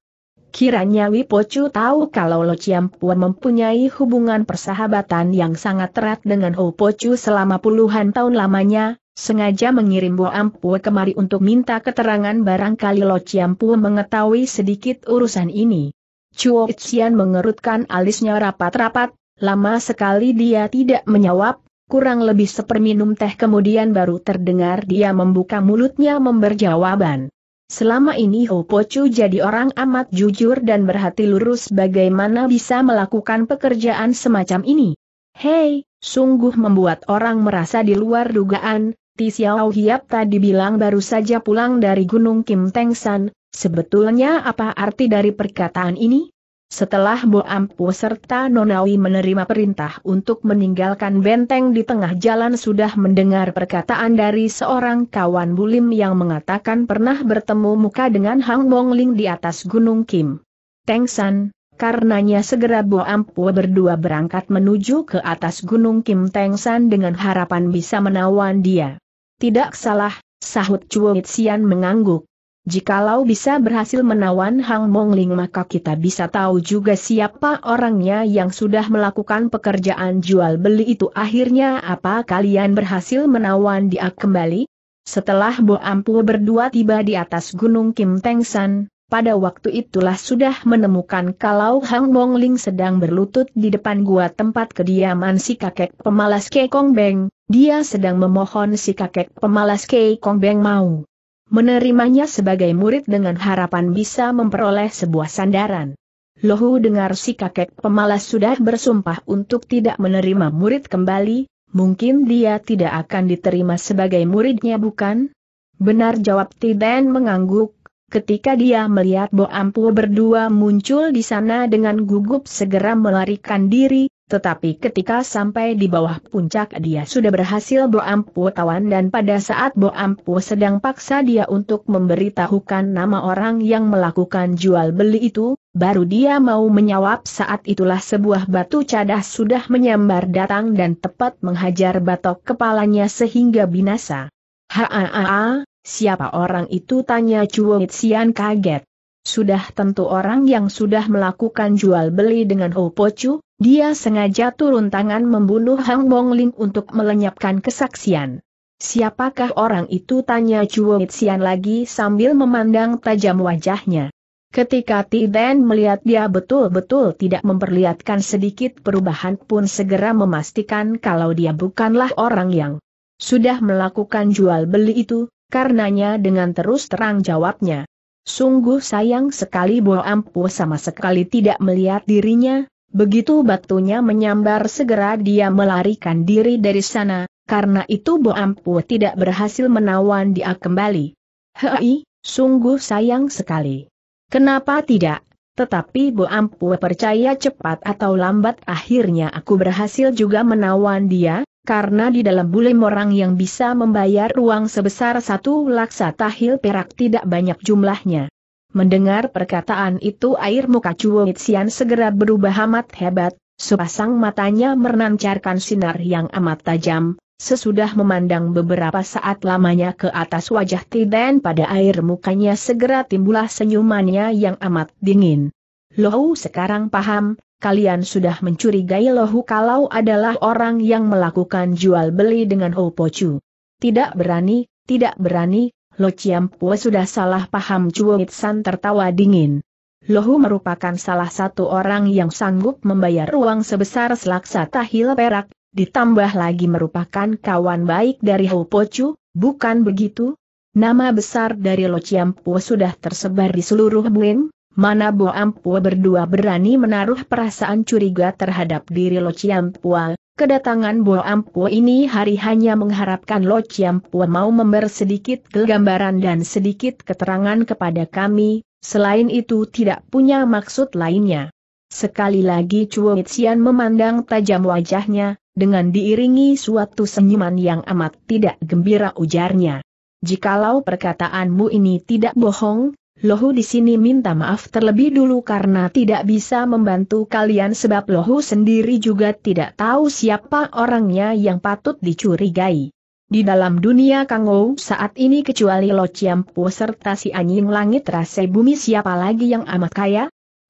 Kiranya Wipocu tahu kalau Lo Chiampuan mempunyai hubungan persahabatan yang sangat erat dengan Ho Pocu selama puluhan tahun lamanya, sengaja mengirim Bo Ampue kemari untuk minta keterangan barangkali Lo Chiampue mengetahui sedikit urusan ini. Chuo Xian mengerutkan alisnya rapat-rapat, lama sekali dia tidak menjawab, kurang lebih seperminum teh kemudian baru terdengar dia membuka mulutnya memberjawaban. Selama ini Ho Pocu jadi orang amat jujur dan berhati lurus bagaimana bisa melakukan pekerjaan semacam ini. Hei, sungguh membuat orang merasa di luar dugaan, Ti Xiao Hiap tadi bilang baru saja pulang dari Gunung Kim Teng San, sebetulnya apa arti dari perkataan ini? Setelah Bo Ampu serta Nonawi menerima perintah untuk meninggalkan benteng di tengah jalan sudah mendengar perkataan dari seorang kawan Bulim yang mengatakan pernah bertemu muka dengan Hang Bongling di atas Gunung Kim. Teng San, karenanya segera Bo Ampu berdua berangkat menuju ke atas Gunung Kim Teng San dengan harapan bisa menawan dia. Tidak salah, sahut Chuo Xian mengangguk. Jikalau bisa berhasil menawan Hang Ling maka kita bisa tahu juga siapa orangnya yang sudah melakukan pekerjaan jual beli itu akhirnya apa kalian berhasil menawan dia kembali? Setelah Bo Ampu berdua tiba di atas gunung Kim Teng San, pada waktu itulah sudah menemukan kalau Hang Ling sedang berlutut di depan gua tempat kediaman si kakek pemalas Kekong Beng, dia sedang memohon si kakek pemalas Kekong Beng mau menerimanya sebagai murid dengan harapan bisa memperoleh sebuah sandaran. Lohu dengar si kakek pemalas sudah bersumpah untuk tidak menerima murid kembali, mungkin dia tidak akan diterima sebagai muridnya bukan? Benar jawab Tiden mengangguk, ketika dia melihat Bo Ampu berdua muncul di sana dengan gugup segera melarikan diri, tetapi ketika sampai di bawah puncak dia sudah berhasil Boampu tawan dan pada saat Boampu sedang paksa dia untuk memberitahukan nama orang yang melakukan jual beli itu, baru dia mau menyawab saat itulah sebuah batu cadah sudah menyambar datang dan tepat menghajar batok kepalanya sehingga binasa. Haa, siapa orang itu tanya Cuo sian kaget. Sudah tentu orang yang sudah melakukan jual beli dengan Ho Pochu, dia sengaja turun tangan membunuh Hang Ling untuk melenyapkan kesaksian. Siapakah orang itu tanya Chuo Xian lagi sambil memandang tajam wajahnya. Ketika Tiden melihat dia betul-betul tidak memperlihatkan sedikit perubahan pun segera memastikan kalau dia bukanlah orang yang sudah melakukan jual beli itu, karenanya dengan terus terang jawabnya. Sungguh sayang sekali Bo Ampu sama sekali tidak melihat dirinya, Begitu batunya menyambar segera dia melarikan diri dari sana, karena itu Boampu tidak berhasil menawan dia kembali. Hei, sungguh sayang sekali. Kenapa tidak? Tetapi Boampu percaya cepat atau lambat akhirnya aku berhasil juga menawan dia, karena di dalam bule orang yang bisa membayar uang sebesar satu laksa tahil perak tidak banyak jumlahnya. Mendengar perkataan itu air muka Chuo Xian segera berubah amat hebat, sepasang matanya menancarkan sinar yang amat tajam, sesudah memandang beberapa saat lamanya ke atas wajah Tiden pada air mukanya segera timbullah senyumannya yang amat dingin. Lohu sekarang paham, kalian sudah mencurigai Lohu kalau adalah orang yang melakukan jual beli dengan Ho Pochu. Tidak berani, tidak berani, Lo Chiam Pue sudah salah paham Chuo San tertawa dingin. Lohu merupakan salah satu orang yang sanggup membayar uang sebesar selaksa tahil perak, ditambah lagi merupakan kawan baik dari Po Pochu, bukan begitu? Nama besar dari Lo Chiam Pue sudah tersebar di seluruh Buin, mana Bo Ampo berdua berani menaruh perasaan curiga terhadap diri Lo Chiam Pue. Kedatangan Bo Ampuo ini hari hanya mengharapkan Lo Chiampua mau member sedikit kegambaran dan sedikit keterangan kepada kami, selain itu tidak punya maksud lainnya. Sekali lagi Chuo Xian memandang tajam wajahnya, dengan diiringi suatu senyuman yang amat tidak gembira ujarnya. Jikalau perkataanmu ini tidak bohong, Lohu di sini minta maaf terlebih dulu karena tidak bisa membantu kalian sebab Lohu sendiri juga tidak tahu siapa orangnya yang patut dicurigai. Di dalam dunia Kangou saat ini kecuali Lo Chiampu serta si anjing langit rase bumi siapa lagi yang amat kaya?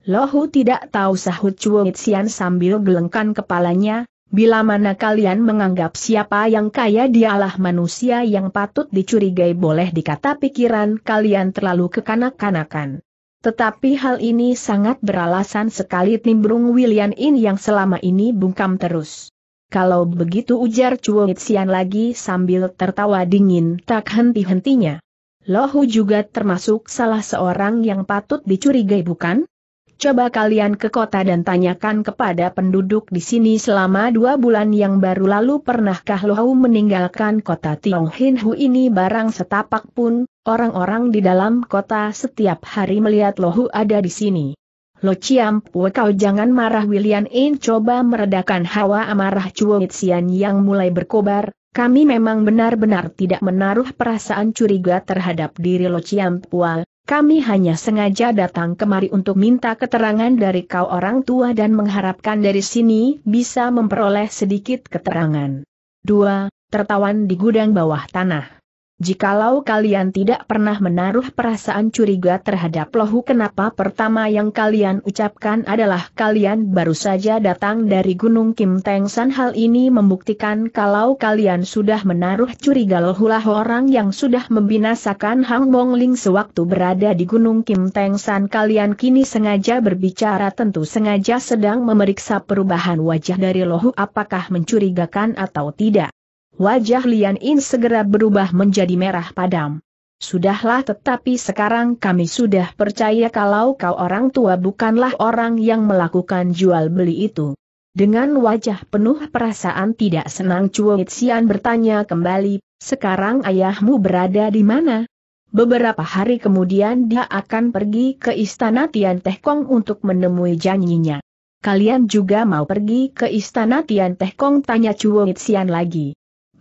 Lohu tidak tahu sahut Chuo Xian sambil gelengkan kepalanya, Bila mana kalian menganggap siapa yang kaya dialah manusia yang patut dicurigai boleh dikata pikiran kalian terlalu kekanak-kanakan. Tetapi hal ini sangat beralasan sekali nimbrung William In yang selama ini bungkam terus. Kalau begitu ujar Chuo Xian lagi sambil tertawa dingin tak henti-hentinya. Lohu juga termasuk salah seorang yang patut dicurigai bukan? Coba kalian ke kota dan tanyakan kepada penduduk di sini selama dua bulan yang baru lalu pernahkah Lohau meninggalkan kota Tiong Hu ini barang setapak pun, orang-orang di dalam kota setiap hari melihat Lohu ada di sini. Lo Chiam Pue kau jangan marah William In coba meredakan hawa amarah Chuo Itzian yang mulai berkobar, kami memang benar-benar tidak menaruh perasaan curiga terhadap diri Lo Chiam Pua, kami hanya sengaja datang kemari untuk minta keterangan dari kau orang tua dan mengharapkan dari sini bisa memperoleh sedikit keterangan. 2. Tertawan di gudang bawah tanah. Jikalau kalian tidak pernah menaruh perasaan curiga terhadap lohu kenapa pertama yang kalian ucapkan adalah kalian baru saja datang dari Gunung Kim Teng San hal ini membuktikan kalau kalian sudah menaruh curiga lohulah orang yang sudah membinasakan Hang Mong Ling sewaktu berada di Gunung Kim Teng San kalian kini sengaja berbicara tentu sengaja sedang memeriksa perubahan wajah dari lohu apakah mencurigakan atau tidak. Wajah Lian In segera berubah menjadi merah padam. Sudahlah tetapi sekarang kami sudah percaya kalau kau orang tua bukanlah orang yang melakukan jual beli itu. Dengan wajah penuh perasaan tidak senang Chuo Xian bertanya kembali, sekarang ayahmu berada di mana? Beberapa hari kemudian dia akan pergi ke istana Tian Teh Kong untuk menemui janjinya. Kalian juga mau pergi ke istana Tian Teh Kong tanya Chuo Xian lagi.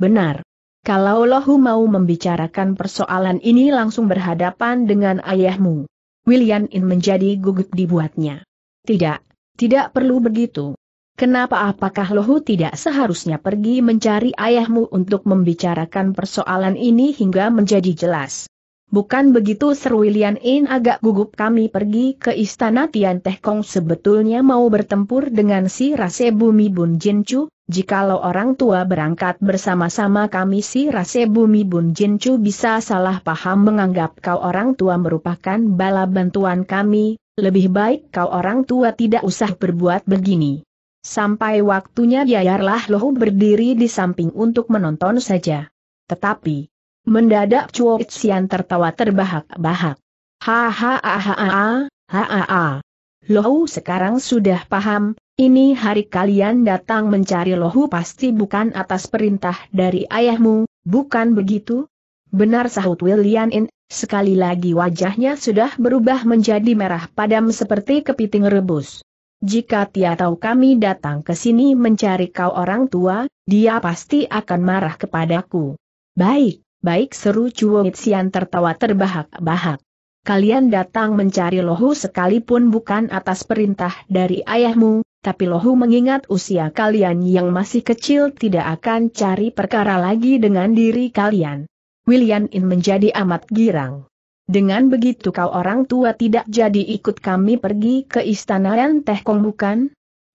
Benar. Kalau Lohu mau membicarakan persoalan ini langsung berhadapan dengan ayahmu. William In menjadi gugup dibuatnya. Tidak, tidak perlu begitu. Kenapa apakah Lohu tidak seharusnya pergi mencari ayahmu untuk membicarakan persoalan ini hingga menjadi jelas? Bukan begitu seru Lian In agak gugup kami pergi ke istana Tian Teh Kong sebetulnya mau bertempur dengan si Rase Bumi Bun Jin Chu, jikalau orang tua berangkat bersama-sama kami si Rase Bumi Bun Jin Chu bisa salah paham menganggap kau orang tua merupakan bala bantuan kami, lebih baik kau orang tua tidak usah berbuat begini. Sampai waktunya biarlah loh berdiri di samping untuk menonton saja. Tetapi, Mendadak Chuo Xian tertawa terbahak-bahak. Hahaha, hahaha, Lohu sekarang sudah paham, ini hari kalian datang mencari Lohu pasti bukan atas perintah dari ayahmu, bukan begitu? Benar sahut William In, sekali lagi wajahnya sudah berubah menjadi merah padam seperti kepiting rebus. Jika dia tahu kami datang ke sini mencari kau orang tua, dia pasti akan marah kepadaku. Baik, Baik seru Chuo Xian tertawa terbahak-bahak. Kalian datang mencari Lohu sekalipun bukan atas perintah dari ayahmu, tapi Lohu mengingat usia kalian yang masih kecil tidak akan cari perkara lagi dengan diri kalian. William In menjadi amat girang. Dengan begitu kau orang tua tidak jadi ikut kami pergi ke istana Ren Teh Kong bukan?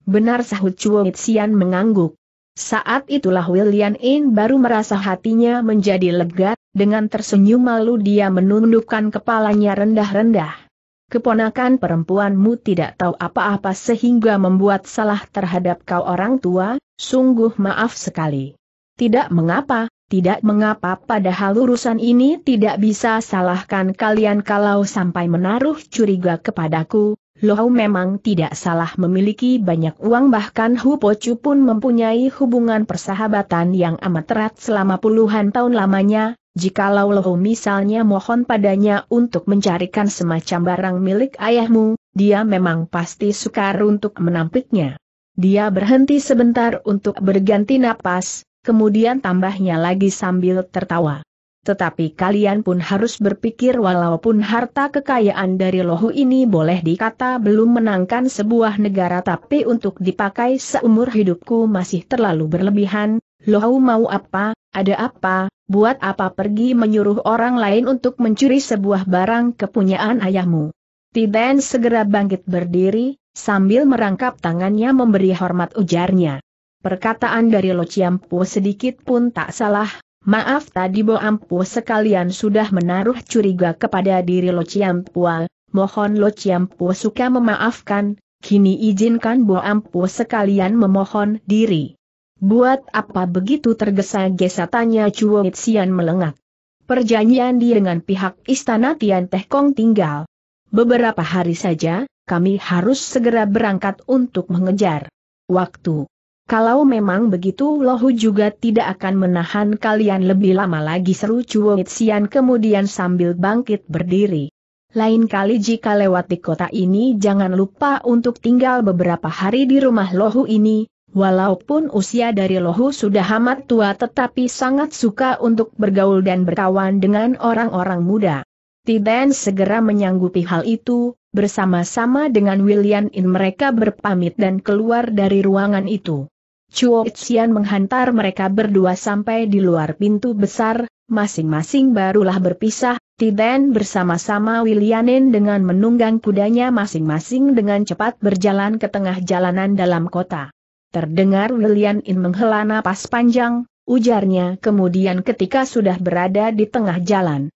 Benar sahut Chuo Xian mengangguk. Saat itulah William In baru merasa hatinya menjadi lega, dengan tersenyum malu dia menundukkan kepalanya rendah-rendah. Keponakan perempuanmu tidak tahu apa-apa sehingga membuat salah terhadap kau orang tua, sungguh maaf sekali. Tidak mengapa, tidak mengapa padahal urusan ini tidak bisa salahkan kalian kalau sampai menaruh curiga kepadaku, Lohau memang tidak salah memiliki banyak uang bahkan Hu Pocu pun mempunyai hubungan persahabatan yang amat erat selama puluhan tahun lamanya, jikalau Lohau misalnya mohon padanya untuk mencarikan semacam barang milik ayahmu, dia memang pasti sukar untuk menampiknya. Dia berhenti sebentar untuk berganti napas, kemudian tambahnya lagi sambil tertawa. Tetapi kalian pun harus berpikir walaupun harta kekayaan dari lohu ini boleh dikata belum menangkan sebuah negara tapi untuk dipakai seumur hidupku masih terlalu berlebihan, lohu mau apa, ada apa, buat apa pergi menyuruh orang lain untuk mencuri sebuah barang kepunyaan ayahmu. Tiden segera bangkit berdiri, sambil merangkap tangannya memberi hormat ujarnya. Perkataan dari Lo Ciampu sedikit pun tak salah, Maaf tadi Bo Ampu sekalian sudah menaruh curiga kepada diri Lo Ciampua, mohon Lo Ciampua suka memaafkan, kini izinkan Bo Ampu sekalian memohon diri. Buat apa begitu tergesa-gesa tanya Cuo Xian melengak. Perjanjian di dengan pihak istana Tian Teh Kong tinggal. Beberapa hari saja, kami harus segera berangkat untuk mengejar. Waktu. Kalau memang begitu Lohu juga tidak akan menahan kalian lebih lama lagi seru Chuo Sian kemudian sambil bangkit berdiri. Lain kali jika lewat di kota ini jangan lupa untuk tinggal beberapa hari di rumah Lohu ini, walaupun usia dari Lohu sudah amat tua tetapi sangat suka untuk bergaul dan berkawan dengan orang-orang muda. Tiden segera menyanggupi hal itu, bersama-sama dengan William In mereka berpamit dan keluar dari ruangan itu. Chuo Xian menghantar mereka berdua sampai di luar pintu besar, masing-masing barulah berpisah, Tiden bersama-sama Wilianin dengan menunggang kudanya masing-masing dengan cepat berjalan ke tengah jalanan dalam kota. Terdengar Wilianin menghela napas panjang, ujarnya kemudian ketika sudah berada di tengah jalan.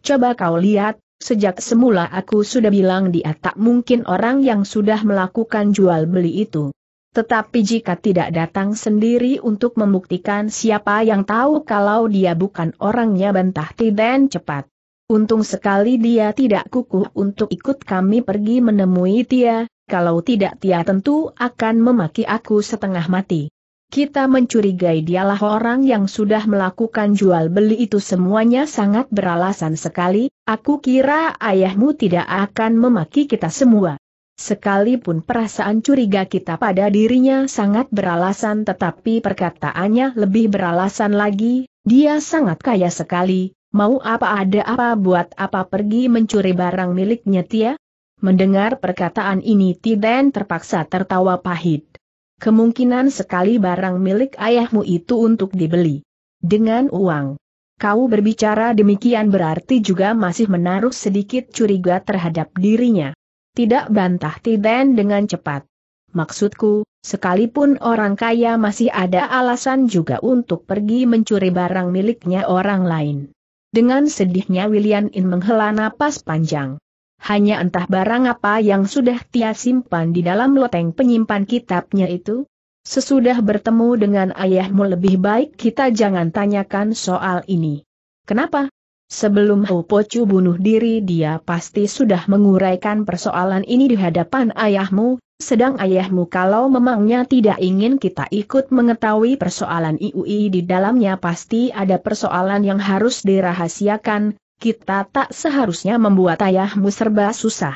Coba kau lihat, Sejak semula aku sudah bilang dia tak mungkin orang yang sudah melakukan jual beli itu. Tetapi jika tidak datang sendiri untuk membuktikan siapa yang tahu kalau dia bukan orangnya bantah Tiden cepat. Untung sekali dia tidak kukuh untuk ikut kami pergi menemui Tia, kalau tidak Tia tentu akan memaki aku setengah mati. Kita mencurigai dialah orang yang sudah melakukan jual beli itu semuanya sangat beralasan sekali, aku kira ayahmu tidak akan memaki kita semua. Sekalipun perasaan curiga kita pada dirinya sangat beralasan tetapi perkataannya lebih beralasan lagi, dia sangat kaya sekali, mau apa ada apa buat apa pergi mencuri barang miliknya Tia? Mendengar perkataan ini Tiden terpaksa tertawa pahit. Kemungkinan sekali barang milik ayahmu itu untuk dibeli. Dengan uang. Kau berbicara demikian berarti juga masih menaruh sedikit curiga terhadap dirinya tidak bantah Tiden dengan cepat. Maksudku, sekalipun orang kaya masih ada alasan juga untuk pergi mencuri barang miliknya orang lain. Dengan sedihnya William In menghela napas panjang. Hanya entah barang apa yang sudah Tia simpan di dalam loteng penyimpan kitabnya itu. Sesudah bertemu dengan ayahmu lebih baik kita jangan tanyakan soal ini. Kenapa? Sebelum Ho Pocu bunuh diri dia pasti sudah menguraikan persoalan ini di hadapan ayahmu, sedang ayahmu kalau memangnya tidak ingin kita ikut mengetahui persoalan IUI di dalamnya pasti ada persoalan yang harus dirahasiakan, kita tak seharusnya membuat ayahmu serba susah.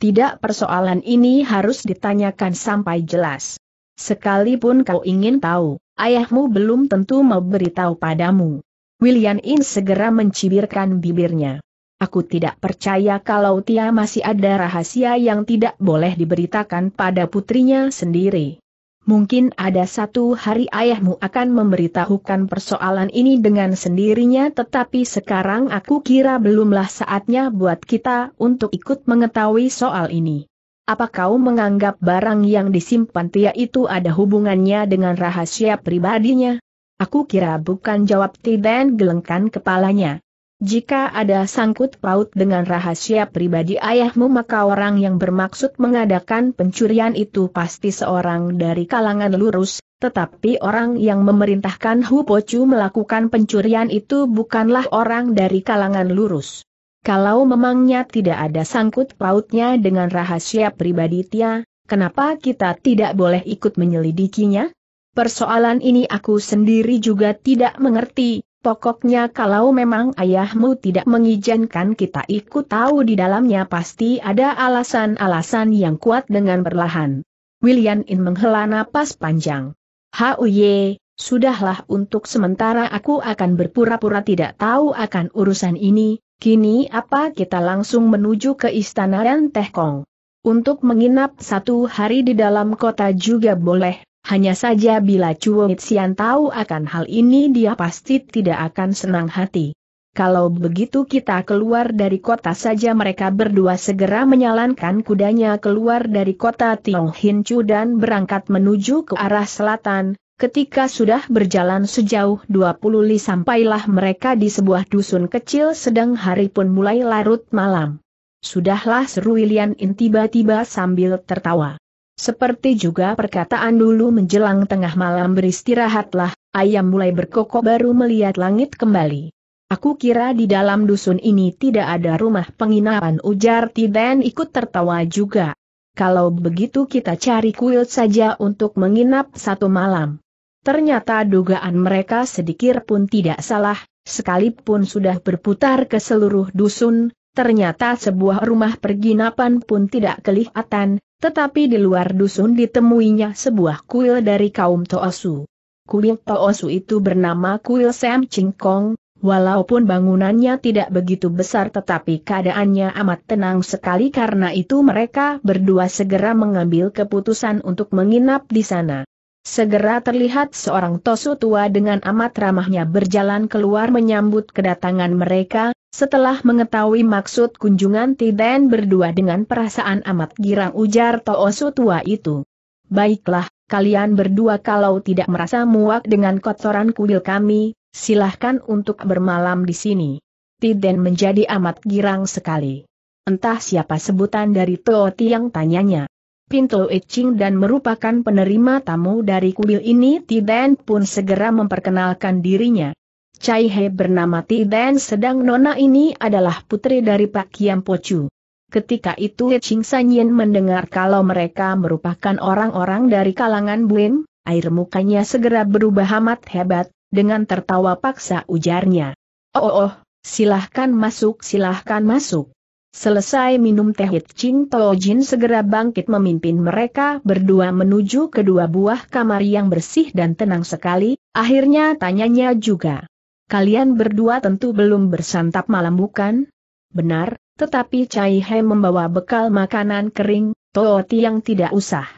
Tidak persoalan ini harus ditanyakan sampai jelas. Sekalipun kau ingin tahu, ayahmu belum tentu mau beritahu padamu. William In segera mencibirkan bibirnya. Aku tidak percaya kalau Tia masih ada rahasia yang tidak boleh diberitakan pada putrinya sendiri. Mungkin ada satu hari ayahmu akan memberitahukan persoalan ini dengan sendirinya tetapi sekarang aku kira belumlah saatnya buat kita untuk ikut mengetahui soal ini. Apa kau menganggap barang yang disimpan Tia itu ada hubungannya dengan rahasia pribadinya? Aku kira bukan jawab Tiben gelengkan kepalanya. Jika ada sangkut paut dengan rahasia pribadi ayahmu maka orang yang bermaksud mengadakan pencurian itu pasti seorang dari kalangan lurus, tetapi orang yang memerintahkan Hu Pochu melakukan pencurian itu bukanlah orang dari kalangan lurus. Kalau memangnya tidak ada sangkut pautnya dengan rahasia pribadi Tia, kenapa kita tidak boleh ikut menyelidikinya? Persoalan ini aku sendiri juga tidak mengerti, pokoknya kalau memang ayahmu tidak mengizinkan kita ikut tahu di dalamnya pasti ada alasan-alasan yang kuat dengan perlahan. William In menghela napas panjang. Huye, sudahlah untuk sementara aku akan berpura-pura tidak tahu akan urusan ini, kini apa kita langsung menuju ke istana dan Teh Kong. Untuk menginap satu hari di dalam kota juga boleh, hanya saja bila Chuo Xian tahu akan hal ini dia pasti tidak akan senang hati. Kalau begitu kita keluar dari kota saja mereka berdua segera menyalankan kudanya keluar dari kota Tiong Chu dan berangkat menuju ke arah selatan, Ketika sudah berjalan sejauh 20 li sampailah mereka di sebuah dusun kecil sedang hari pun mulai larut malam. Sudahlah seru Ilian In tiba-tiba sambil tertawa. Seperti juga perkataan dulu menjelang tengah malam beristirahatlah, ayam mulai berkokok baru melihat langit kembali. Aku kira di dalam dusun ini tidak ada rumah penginapan ujar Tiden ikut tertawa juga. Kalau begitu kita cari kuil saja untuk menginap satu malam. Ternyata dugaan mereka sedikit pun tidak salah, sekalipun sudah berputar ke seluruh dusun, Ternyata sebuah rumah perginapan pun tidak kelihatan, tetapi di luar dusun ditemuinya sebuah kuil dari kaum Toosu. Kuil Toosu itu bernama Kuil Sam Chingkong, walaupun bangunannya tidak begitu besar tetapi keadaannya amat tenang sekali karena itu mereka berdua segera mengambil keputusan untuk menginap di sana. Segera terlihat seorang tosu tua dengan amat ramahnya berjalan keluar menyambut kedatangan mereka, setelah mengetahui maksud kunjungan Tiden berdua dengan perasaan amat girang ujar Toosu tua itu. Baiklah, kalian berdua kalau tidak merasa muak dengan kotoran kuil kami, silahkan untuk bermalam di sini. Tiden menjadi amat girang sekali. Entah siapa sebutan dari Tooti yang tanyanya. Pinto Eching dan merupakan penerima tamu dari kuil ini Tiden pun segera memperkenalkan dirinya. Chai He bernama Ti Dan sedang Nona ini adalah putri dari Pak Kiam Pochu. Ketika itu Ching Sanyin mendengar kalau mereka merupakan orang-orang dari kalangan Buin, air mukanya segera berubah amat hebat, dengan tertawa paksa ujarnya. Oh oh, oh silahkan masuk silahkan masuk. Selesai minum teh Ching Jin segera bangkit memimpin mereka berdua menuju kedua buah kamar yang bersih dan tenang sekali, akhirnya tanyanya juga. Kalian berdua tentu belum bersantap malam bukan? Benar, tetapi Cai He membawa bekal makanan kering, Tooti yang tidak usah.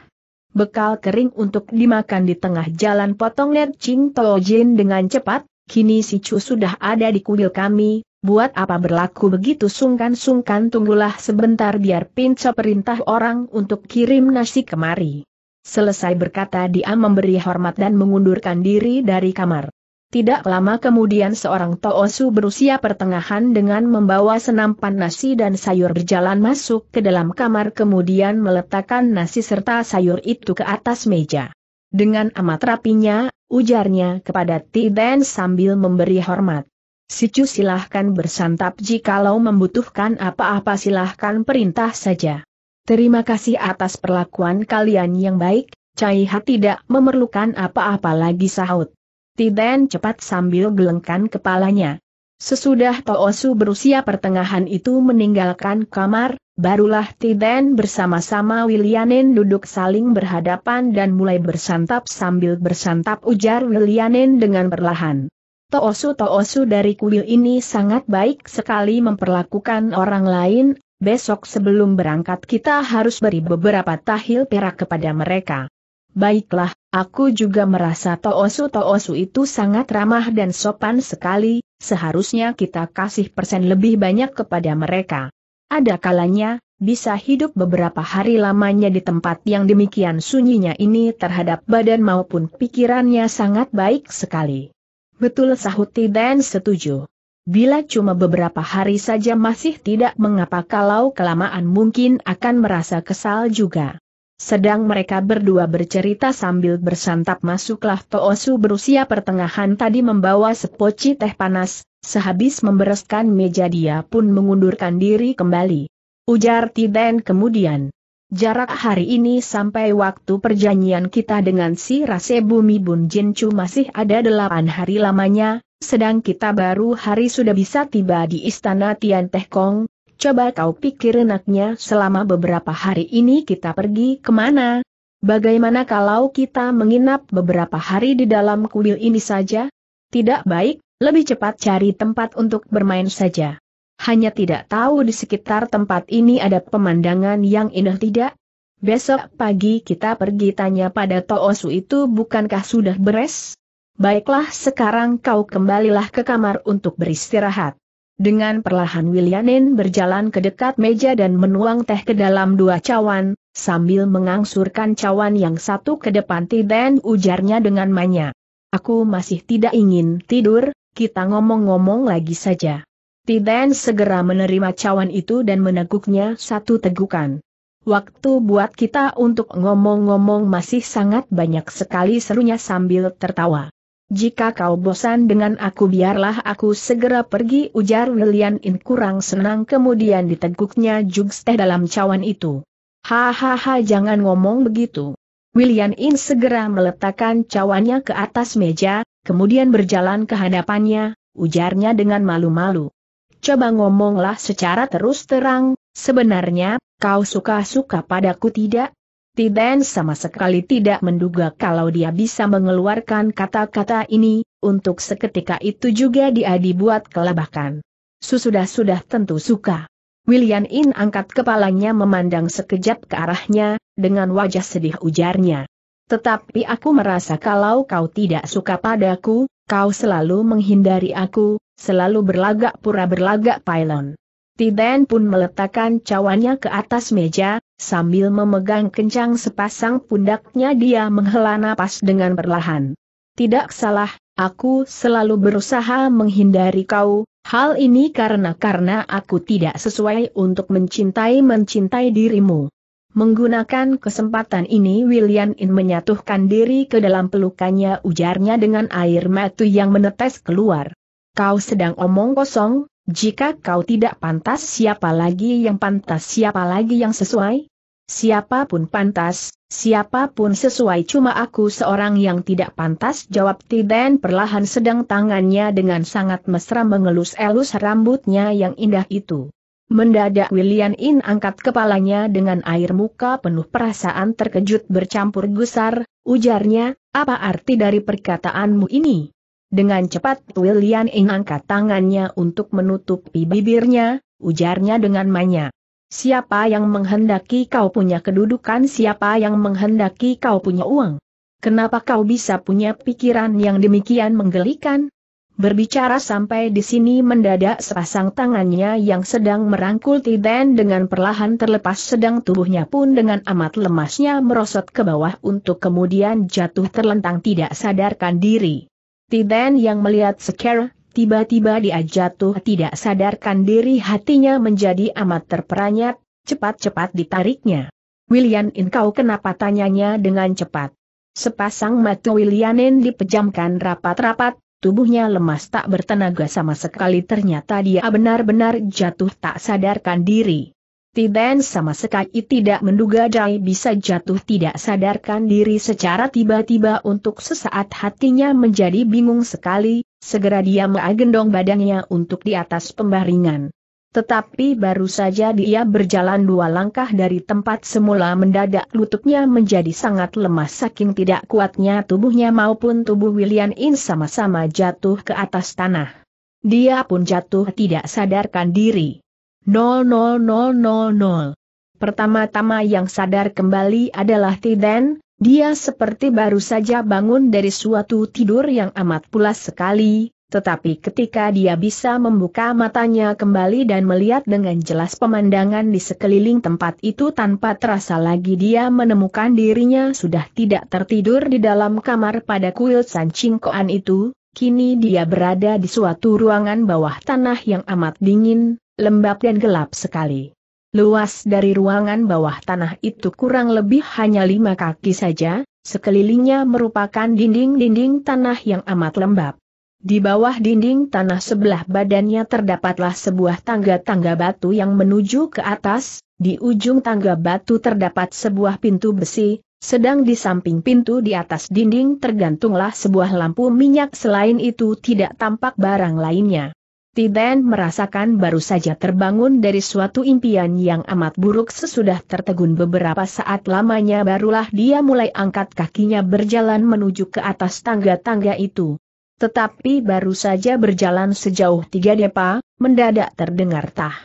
Bekal kering untuk dimakan di tengah jalan potong Net Ching Jin dengan cepat, kini si Chu sudah ada di kuil kami, buat apa berlaku begitu sungkan-sungkan tunggulah sebentar biar pinca perintah orang untuk kirim nasi kemari. Selesai berkata dia memberi hormat dan mengundurkan diri dari kamar. Tidak lama kemudian seorang Toosu berusia pertengahan dengan membawa senampan nasi dan sayur berjalan masuk ke dalam kamar kemudian meletakkan nasi serta sayur itu ke atas meja. Dengan amat rapinya, ujarnya kepada Tiden sambil memberi hormat. Sicu silahkan bersantap jikalau membutuhkan apa-apa silahkan perintah saja. Terima kasih atas perlakuan kalian yang baik, Cai tidak memerlukan apa-apa lagi sahut. Tiden cepat sambil gelengkan kepalanya. Sesudah Toosu berusia pertengahan itu meninggalkan kamar, barulah Tiden bersama-sama Willianen duduk saling berhadapan dan mulai bersantap sambil bersantap ujar Willianen dengan perlahan. Toosu-toosu dari kuil ini sangat baik sekali memperlakukan orang lain, besok sebelum berangkat kita harus beri beberapa tahil perak kepada mereka. Baiklah, aku juga merasa Toosu Toosu itu sangat ramah dan sopan sekali, seharusnya kita kasih persen lebih banyak kepada mereka. Ada kalanya, bisa hidup beberapa hari lamanya di tempat yang demikian sunyinya ini terhadap badan maupun pikirannya sangat baik sekali. Betul sahuti dan setuju. Bila cuma beberapa hari saja masih tidak mengapa kalau kelamaan mungkin akan merasa kesal juga. Sedang mereka berdua bercerita sambil bersantap masuklah Toosu berusia pertengahan tadi membawa sepoci teh panas, sehabis membereskan meja dia pun mengundurkan diri kembali. Ujar Tiden kemudian. Jarak hari ini sampai waktu perjanjian kita dengan si Rase Bumi Bun Jincu masih ada delapan hari lamanya, sedang kita baru hari sudah bisa tiba di istana Tian Teh Kong, Coba kau pikir enaknya selama beberapa hari ini kita pergi kemana? Bagaimana kalau kita menginap beberapa hari di dalam kuil ini saja? Tidak baik, lebih cepat cari tempat untuk bermain saja. Hanya tidak tahu di sekitar tempat ini ada pemandangan yang indah tidak? Besok pagi kita pergi tanya pada Toosu itu bukankah sudah beres? Baiklah sekarang kau kembalilah ke kamar untuk beristirahat. Dengan perlahan Willianin berjalan ke dekat meja dan menuang teh ke dalam dua cawan, sambil mengangsurkan cawan yang satu ke depan Tiden ujarnya dengan manya. Aku masih tidak ingin tidur, kita ngomong-ngomong lagi saja. Tiden segera menerima cawan itu dan meneguknya satu tegukan. Waktu buat kita untuk ngomong-ngomong masih sangat banyak sekali serunya sambil tertawa. Jika kau bosan dengan aku biarlah aku segera pergi ujar Lilian In kurang senang kemudian diteguknya Jugsteh dalam cawan itu. Hahaha jangan ngomong begitu. William In segera meletakkan cawannya ke atas meja, kemudian berjalan ke hadapannya, ujarnya dengan malu-malu. Coba ngomonglah secara terus terang, sebenarnya, kau suka-suka padaku tidak? Tiden sama sekali tidak menduga kalau dia bisa mengeluarkan kata-kata ini, untuk seketika itu juga dia dibuat kelabakan. Susudah-sudah tentu suka. William In angkat kepalanya memandang sekejap ke arahnya, dengan wajah sedih ujarnya. Tetapi aku merasa kalau kau tidak suka padaku, kau selalu menghindari aku, selalu berlagak pura-berlagak pylon. Tiden pun meletakkan cawannya ke atas meja, Sambil memegang kencang sepasang pundaknya dia menghela napas dengan perlahan. Tidak salah, aku selalu berusaha menghindari kau, hal ini karena karena aku tidak sesuai untuk mencintai-mencintai dirimu. Menggunakan kesempatan ini William In menyatuhkan diri ke dalam pelukannya ujarnya dengan air mata yang menetes keluar. Kau sedang omong kosong, jika kau tidak pantas siapa lagi yang pantas siapa lagi yang sesuai? Siapapun pantas, siapapun sesuai cuma aku seorang yang tidak pantas jawab Tiden perlahan sedang tangannya dengan sangat mesra mengelus-elus rambutnya yang indah itu. Mendadak William In angkat kepalanya dengan air muka penuh perasaan terkejut bercampur gusar, ujarnya, apa arti dari perkataanmu ini? Dengan cepat William mengangkat tangannya untuk menutupi bibirnya, ujarnya dengan manya. Siapa yang menghendaki kau punya kedudukan siapa yang menghendaki kau punya uang? Kenapa kau bisa punya pikiran yang demikian menggelikan? Berbicara sampai di sini mendadak sepasang tangannya yang sedang merangkul Tiden dengan perlahan terlepas sedang tubuhnya pun dengan amat lemasnya merosot ke bawah untuk kemudian jatuh terlentang tidak sadarkan diri. Tiden yang melihat Sekar, tiba-tiba dia jatuh tidak sadarkan diri hatinya menjadi amat terperanjat. cepat-cepat ditariknya. William In kau kenapa tanyanya dengan cepat. Sepasang mata William In dipejamkan rapat-rapat, tubuhnya lemas tak bertenaga sama sekali ternyata dia benar-benar jatuh tak sadarkan diri. Tiben sama sekali tidak menduga Jai bisa jatuh tidak sadarkan diri secara tiba-tiba untuk sesaat hatinya menjadi bingung sekali, segera dia menggendong badannya untuk di atas pembaringan. Tetapi baru saja dia berjalan dua langkah dari tempat semula mendadak lututnya menjadi sangat lemah saking tidak kuatnya tubuhnya maupun tubuh William In sama-sama jatuh ke atas tanah. Dia pun jatuh tidak sadarkan diri. Pertama-tama yang sadar kembali adalah Tiden, dia seperti baru saja bangun dari suatu tidur yang amat pulas sekali, tetapi ketika dia bisa membuka matanya kembali dan melihat dengan jelas pemandangan di sekeliling tempat itu tanpa terasa lagi dia menemukan dirinya sudah tidak tertidur di dalam kamar pada kuil San Koan itu, kini dia berada di suatu ruangan bawah tanah yang amat dingin, lembab dan gelap sekali. Luas dari ruangan bawah tanah itu kurang lebih hanya lima kaki saja, sekelilingnya merupakan dinding-dinding tanah yang amat lembab. Di bawah dinding tanah sebelah badannya terdapatlah sebuah tangga-tangga batu yang menuju ke atas, di ujung tangga batu terdapat sebuah pintu besi, sedang di samping pintu di atas dinding tergantunglah sebuah lampu minyak selain itu tidak tampak barang lainnya. Tiden merasakan baru saja terbangun dari suatu impian yang amat buruk sesudah tertegun beberapa saat lamanya barulah dia mulai angkat kakinya berjalan menuju ke atas tangga-tangga itu. Tetapi baru saja berjalan sejauh tiga depa, mendadak terdengar tah.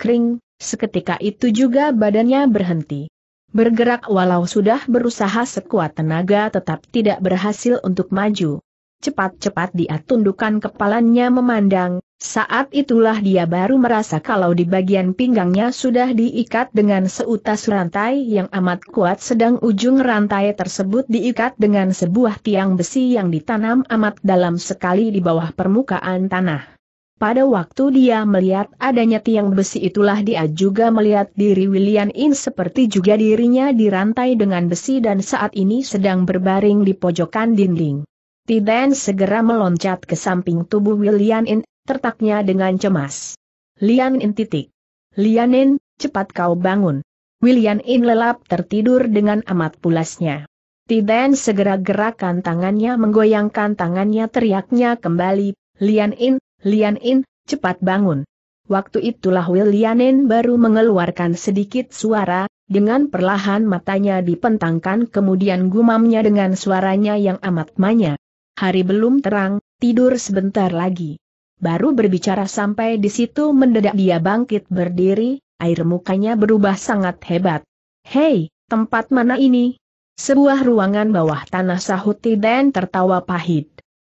Kring, seketika itu juga badannya berhenti. Bergerak walau sudah berusaha sekuat tenaga tetap tidak berhasil untuk maju. Cepat-cepat dia tundukkan kepalanya memandang, saat itulah dia baru merasa kalau di bagian pinggangnya sudah diikat dengan seutas rantai yang amat kuat sedang ujung rantai tersebut diikat dengan sebuah tiang besi yang ditanam amat dalam sekali di bawah permukaan tanah. Pada waktu dia melihat adanya tiang besi itulah dia juga melihat diri William In seperti juga dirinya dirantai dengan besi dan saat ini sedang berbaring di pojokan dinding. Tiden segera meloncat ke samping tubuh Lian In, tertaknya dengan cemas. Lian In titik. Lian In, cepat kau bangun. Lian In lelap tertidur dengan amat pulasnya. Tiden segera gerakan tangannya menggoyangkan tangannya teriaknya kembali, Lian In, Lian In, cepat bangun. Waktu itulah William In baru mengeluarkan sedikit suara, dengan perlahan matanya dipentangkan kemudian gumamnya dengan suaranya yang amat manya hari belum terang, tidur sebentar lagi. Baru berbicara sampai di situ mendadak dia bangkit berdiri, air mukanya berubah sangat hebat. Hei, tempat mana ini? Sebuah ruangan bawah tanah sahuti dan tertawa pahit.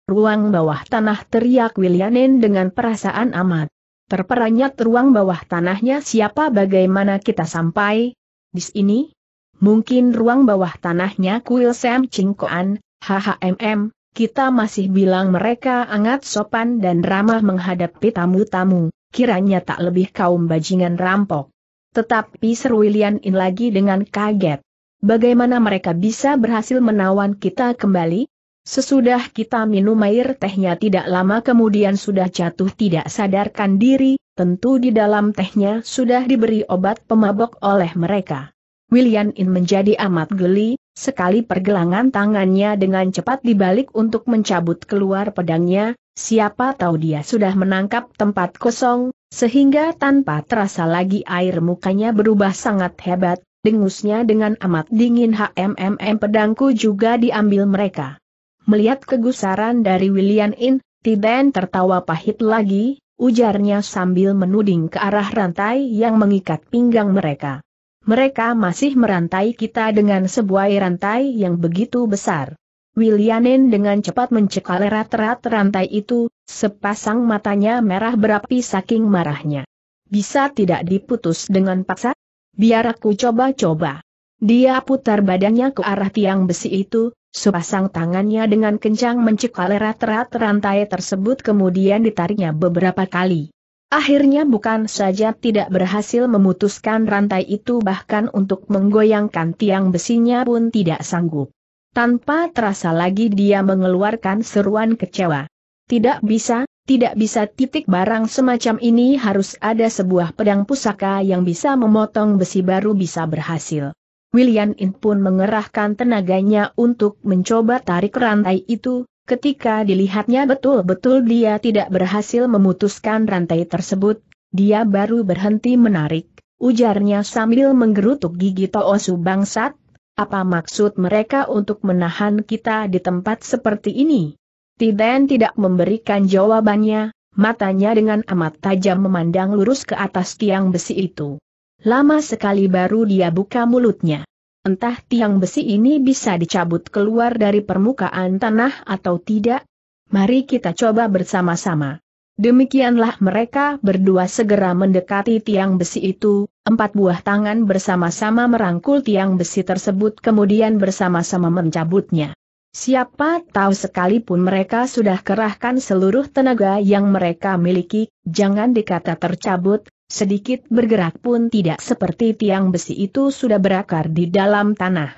Ruang bawah tanah teriak Wilianin dengan perasaan amat. Terperanyat ruang bawah tanahnya siapa bagaimana kita sampai? Di sini? Mungkin ruang bawah tanahnya kuil Sam Cingkoan, HHMM, kita masih bilang mereka angat sopan dan ramah menghadapi tamu-tamu, kiranya tak lebih kaum bajingan rampok. Tetapi seru William In lagi dengan kaget. Bagaimana mereka bisa berhasil menawan kita kembali? Sesudah kita minum air tehnya tidak lama kemudian sudah jatuh tidak sadarkan diri, tentu di dalam tehnya sudah diberi obat pemabok oleh mereka. William In menjadi amat geli, Sekali pergelangan tangannya dengan cepat dibalik untuk mencabut keluar pedangnya, siapa tahu dia sudah menangkap tempat kosong, sehingga tanpa terasa lagi air mukanya berubah sangat hebat, dengusnya dengan amat dingin HMMM pedangku juga diambil mereka. Melihat kegusaran dari William In, Tiden tertawa pahit lagi, ujarnya sambil menuding ke arah rantai yang mengikat pinggang mereka mereka masih merantai kita dengan sebuah rantai yang begitu besar. Willianen dengan cepat mencekal erat-erat rantai itu, sepasang matanya merah berapi saking marahnya. Bisa tidak diputus dengan paksa? Biar aku coba-coba. Dia putar badannya ke arah tiang besi itu, sepasang tangannya dengan kencang mencekal erat-erat rantai tersebut kemudian ditariknya beberapa kali. Akhirnya bukan saja tidak berhasil memutuskan rantai itu bahkan untuk menggoyangkan tiang besinya pun tidak sanggup. Tanpa terasa lagi dia mengeluarkan seruan kecewa. Tidak bisa, tidak bisa titik barang semacam ini harus ada sebuah pedang pusaka yang bisa memotong besi baru bisa berhasil. William In pun mengerahkan tenaganya untuk mencoba tarik rantai itu, Ketika dilihatnya betul-betul dia tidak berhasil memutuskan rantai tersebut, dia baru berhenti menarik, ujarnya sambil menggerutuk gigi Toosu Bangsat, apa maksud mereka untuk menahan kita di tempat seperti ini? Tiden tidak memberikan jawabannya, matanya dengan amat tajam memandang lurus ke atas tiang besi itu. Lama sekali baru dia buka mulutnya. Entah tiang besi ini bisa dicabut keluar dari permukaan tanah atau tidak? Mari kita coba bersama-sama. Demikianlah mereka berdua segera mendekati tiang besi itu, empat buah tangan bersama-sama merangkul tiang besi tersebut kemudian bersama-sama mencabutnya. Siapa tahu sekalipun mereka sudah kerahkan seluruh tenaga yang mereka miliki, jangan dikata tercabut, Sedikit bergerak pun tidak seperti tiang besi itu sudah berakar di dalam tanah.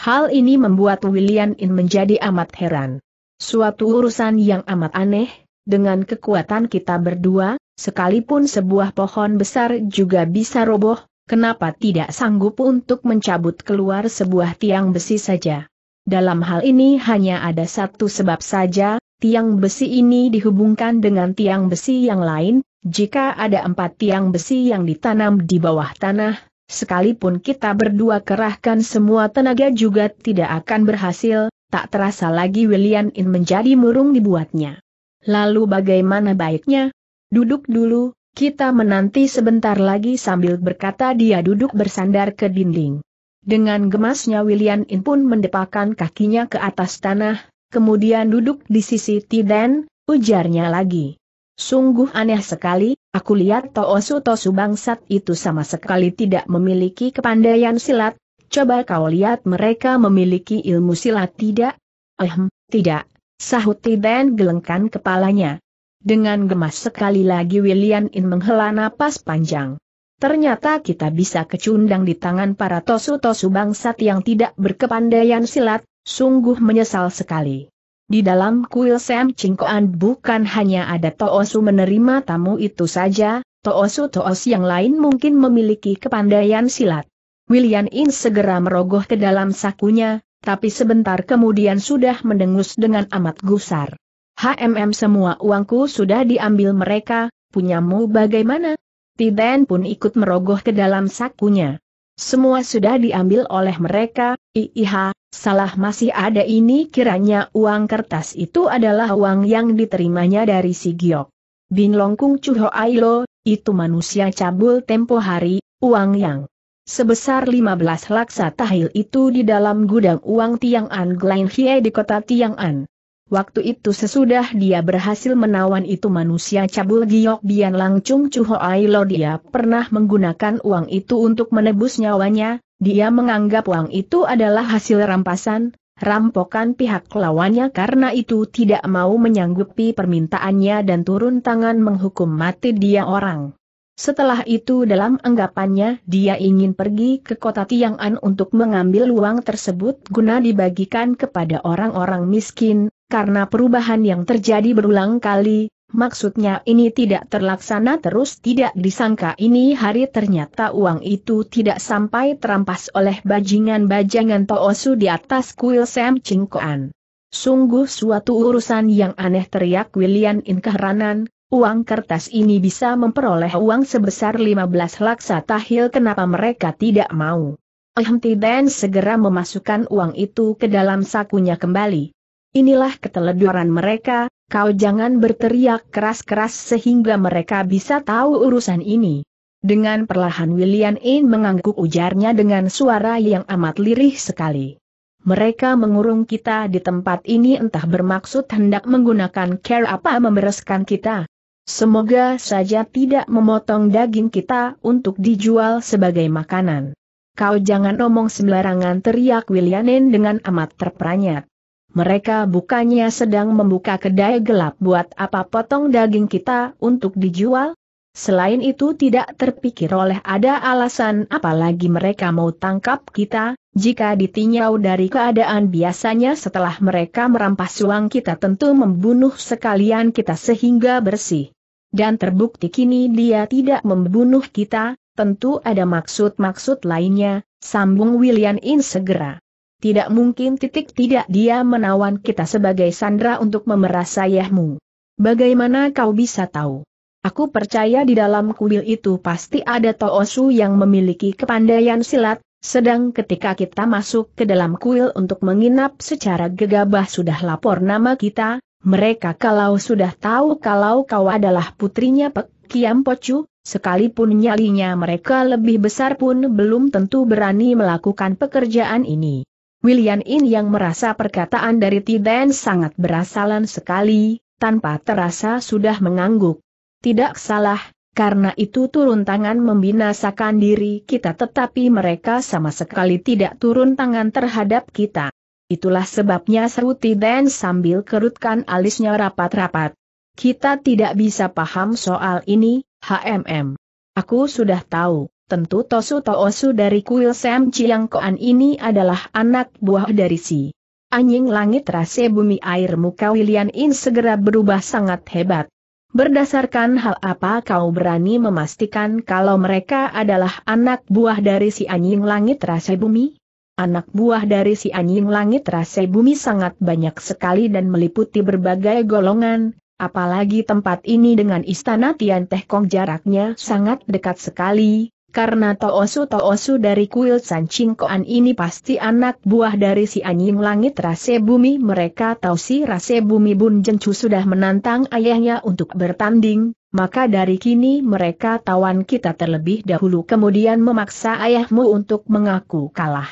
Hal ini membuat William In menjadi amat heran. Suatu urusan yang amat aneh, dengan kekuatan kita berdua, sekalipun sebuah pohon besar juga bisa roboh, kenapa tidak sanggup untuk mencabut keluar sebuah tiang besi saja. Dalam hal ini hanya ada satu sebab saja, tiang besi ini dihubungkan dengan tiang besi yang lain, jika ada empat tiang besi yang ditanam di bawah tanah, sekalipun kita berdua kerahkan semua tenaga juga tidak akan berhasil, tak terasa lagi William In menjadi murung dibuatnya. Lalu bagaimana baiknya? Duduk dulu, kita menanti sebentar lagi sambil berkata dia duduk bersandar ke dinding. Dengan gemasnya William In pun mendepakan kakinya ke atas tanah, kemudian duduk di sisi Tiden, ujarnya lagi. Sungguh aneh sekali, aku lihat Toosu Tosu bangsat itu sama sekali tidak memiliki kepandaian silat, coba kau lihat mereka memiliki ilmu silat tidak? Ehm, tidak, sahut Tiden gelengkan kepalanya. Dengan gemas sekali lagi William In menghela napas panjang. Ternyata kita bisa kecundang di tangan para tosu-tosu bangsat yang tidak berkepandaian silat, Sungguh menyesal sekali. Di dalam kuil Sam Cingkoan bukan hanya ada Toosu menerima tamu itu saja, Toosu-toos yang lain mungkin memiliki kepandaian silat. William In segera merogoh ke dalam sakunya, tapi sebentar kemudian sudah mendengus dengan amat gusar. HMM semua uangku sudah diambil mereka, punyamu bagaimana? Tiden pun ikut merogoh ke dalam sakunya. Semua sudah diambil oleh mereka, IIH, salah masih ada ini kiranya uang kertas itu adalah uang yang diterimanya dari si Giok. Bin Longkung Cuho Ailo, itu manusia cabul tempo hari, uang yang sebesar 15 laksa tahil itu di dalam gudang uang Tiang'an Glain Hie di kota Tiang An. Waktu itu sesudah dia berhasil menawan itu manusia cabul giok Bian Langcung cuho Lo dia pernah menggunakan uang itu untuk menebus nyawanya, dia menganggap uang itu adalah hasil rampasan, rampokan pihak lawannya karena itu tidak mau menyanggupi permintaannya dan turun tangan menghukum mati dia orang. Setelah itu dalam anggapannya dia ingin pergi ke kota Tiang'an untuk mengambil uang tersebut guna dibagikan kepada orang-orang miskin karena perubahan yang terjadi berulang kali, maksudnya ini tidak terlaksana terus tidak disangka ini hari ternyata uang itu tidak sampai terampas oleh bajingan-bajingan Toosu di atas kuil Sam Cingkoan. Sungguh suatu urusan yang aneh teriak William keheranan. uang kertas ini bisa memperoleh uang sebesar 15 laksa tahil kenapa mereka tidak mau. Ahmti Dan segera memasukkan uang itu ke dalam sakunya kembali. Inilah keteledoran mereka, kau jangan berteriak keras-keras sehingga mereka bisa tahu urusan ini. Dengan perlahan William In mengangguk ujarnya dengan suara yang amat lirih sekali. Mereka mengurung kita di tempat ini entah bermaksud hendak menggunakan care apa membereskan kita. Semoga saja tidak memotong daging kita untuk dijual sebagai makanan. Kau jangan omong sembarangan teriak Williamin dengan amat terperanyat mereka bukannya sedang membuka kedai gelap buat apa potong daging kita untuk dijual? Selain itu tidak terpikir oleh ada alasan apalagi mereka mau tangkap kita, jika ditinjau dari keadaan biasanya setelah mereka merampas uang kita tentu membunuh sekalian kita sehingga bersih. Dan terbukti kini dia tidak membunuh kita, tentu ada maksud-maksud lainnya, sambung William In segera tidak mungkin titik tidak dia menawan kita sebagai sandra untuk memeras sayahmu. Bagaimana kau bisa tahu? Aku percaya di dalam kuil itu pasti ada Toosu yang memiliki kepandaian silat, sedang ketika kita masuk ke dalam kuil untuk menginap secara gegabah sudah lapor nama kita, mereka kalau sudah tahu kalau kau adalah putrinya Pek Kiam Pocu, sekalipun nyalinya mereka lebih besar pun belum tentu berani melakukan pekerjaan ini. William In yang merasa perkataan dari Tiden sangat berasalan sekali, tanpa terasa sudah mengangguk. Tidak salah, karena itu turun tangan membinasakan diri kita tetapi mereka sama sekali tidak turun tangan terhadap kita. Itulah sebabnya seru Tiden sambil kerutkan alisnya rapat-rapat. Kita tidak bisa paham soal ini, HMM. Aku sudah tahu tentu Tosu Toosu dari kuil Sam Chiang Koan ini adalah anak buah dari si anjing langit rase bumi air muka William In segera berubah sangat hebat. Berdasarkan hal apa kau berani memastikan kalau mereka adalah anak buah dari si anjing langit rase bumi? Anak buah dari si anjing langit rase bumi sangat banyak sekali dan meliputi berbagai golongan, apalagi tempat ini dengan istana Tian Teh Kong jaraknya sangat dekat sekali, karena Toosu-Toosu dari kuil Sancing Koan ini pasti anak buah dari si anjing langit rase bumi mereka tahu si rase bumi Bun Jencu sudah menantang ayahnya untuk bertanding, maka dari kini mereka tawan kita terlebih dahulu kemudian memaksa ayahmu untuk mengaku kalah.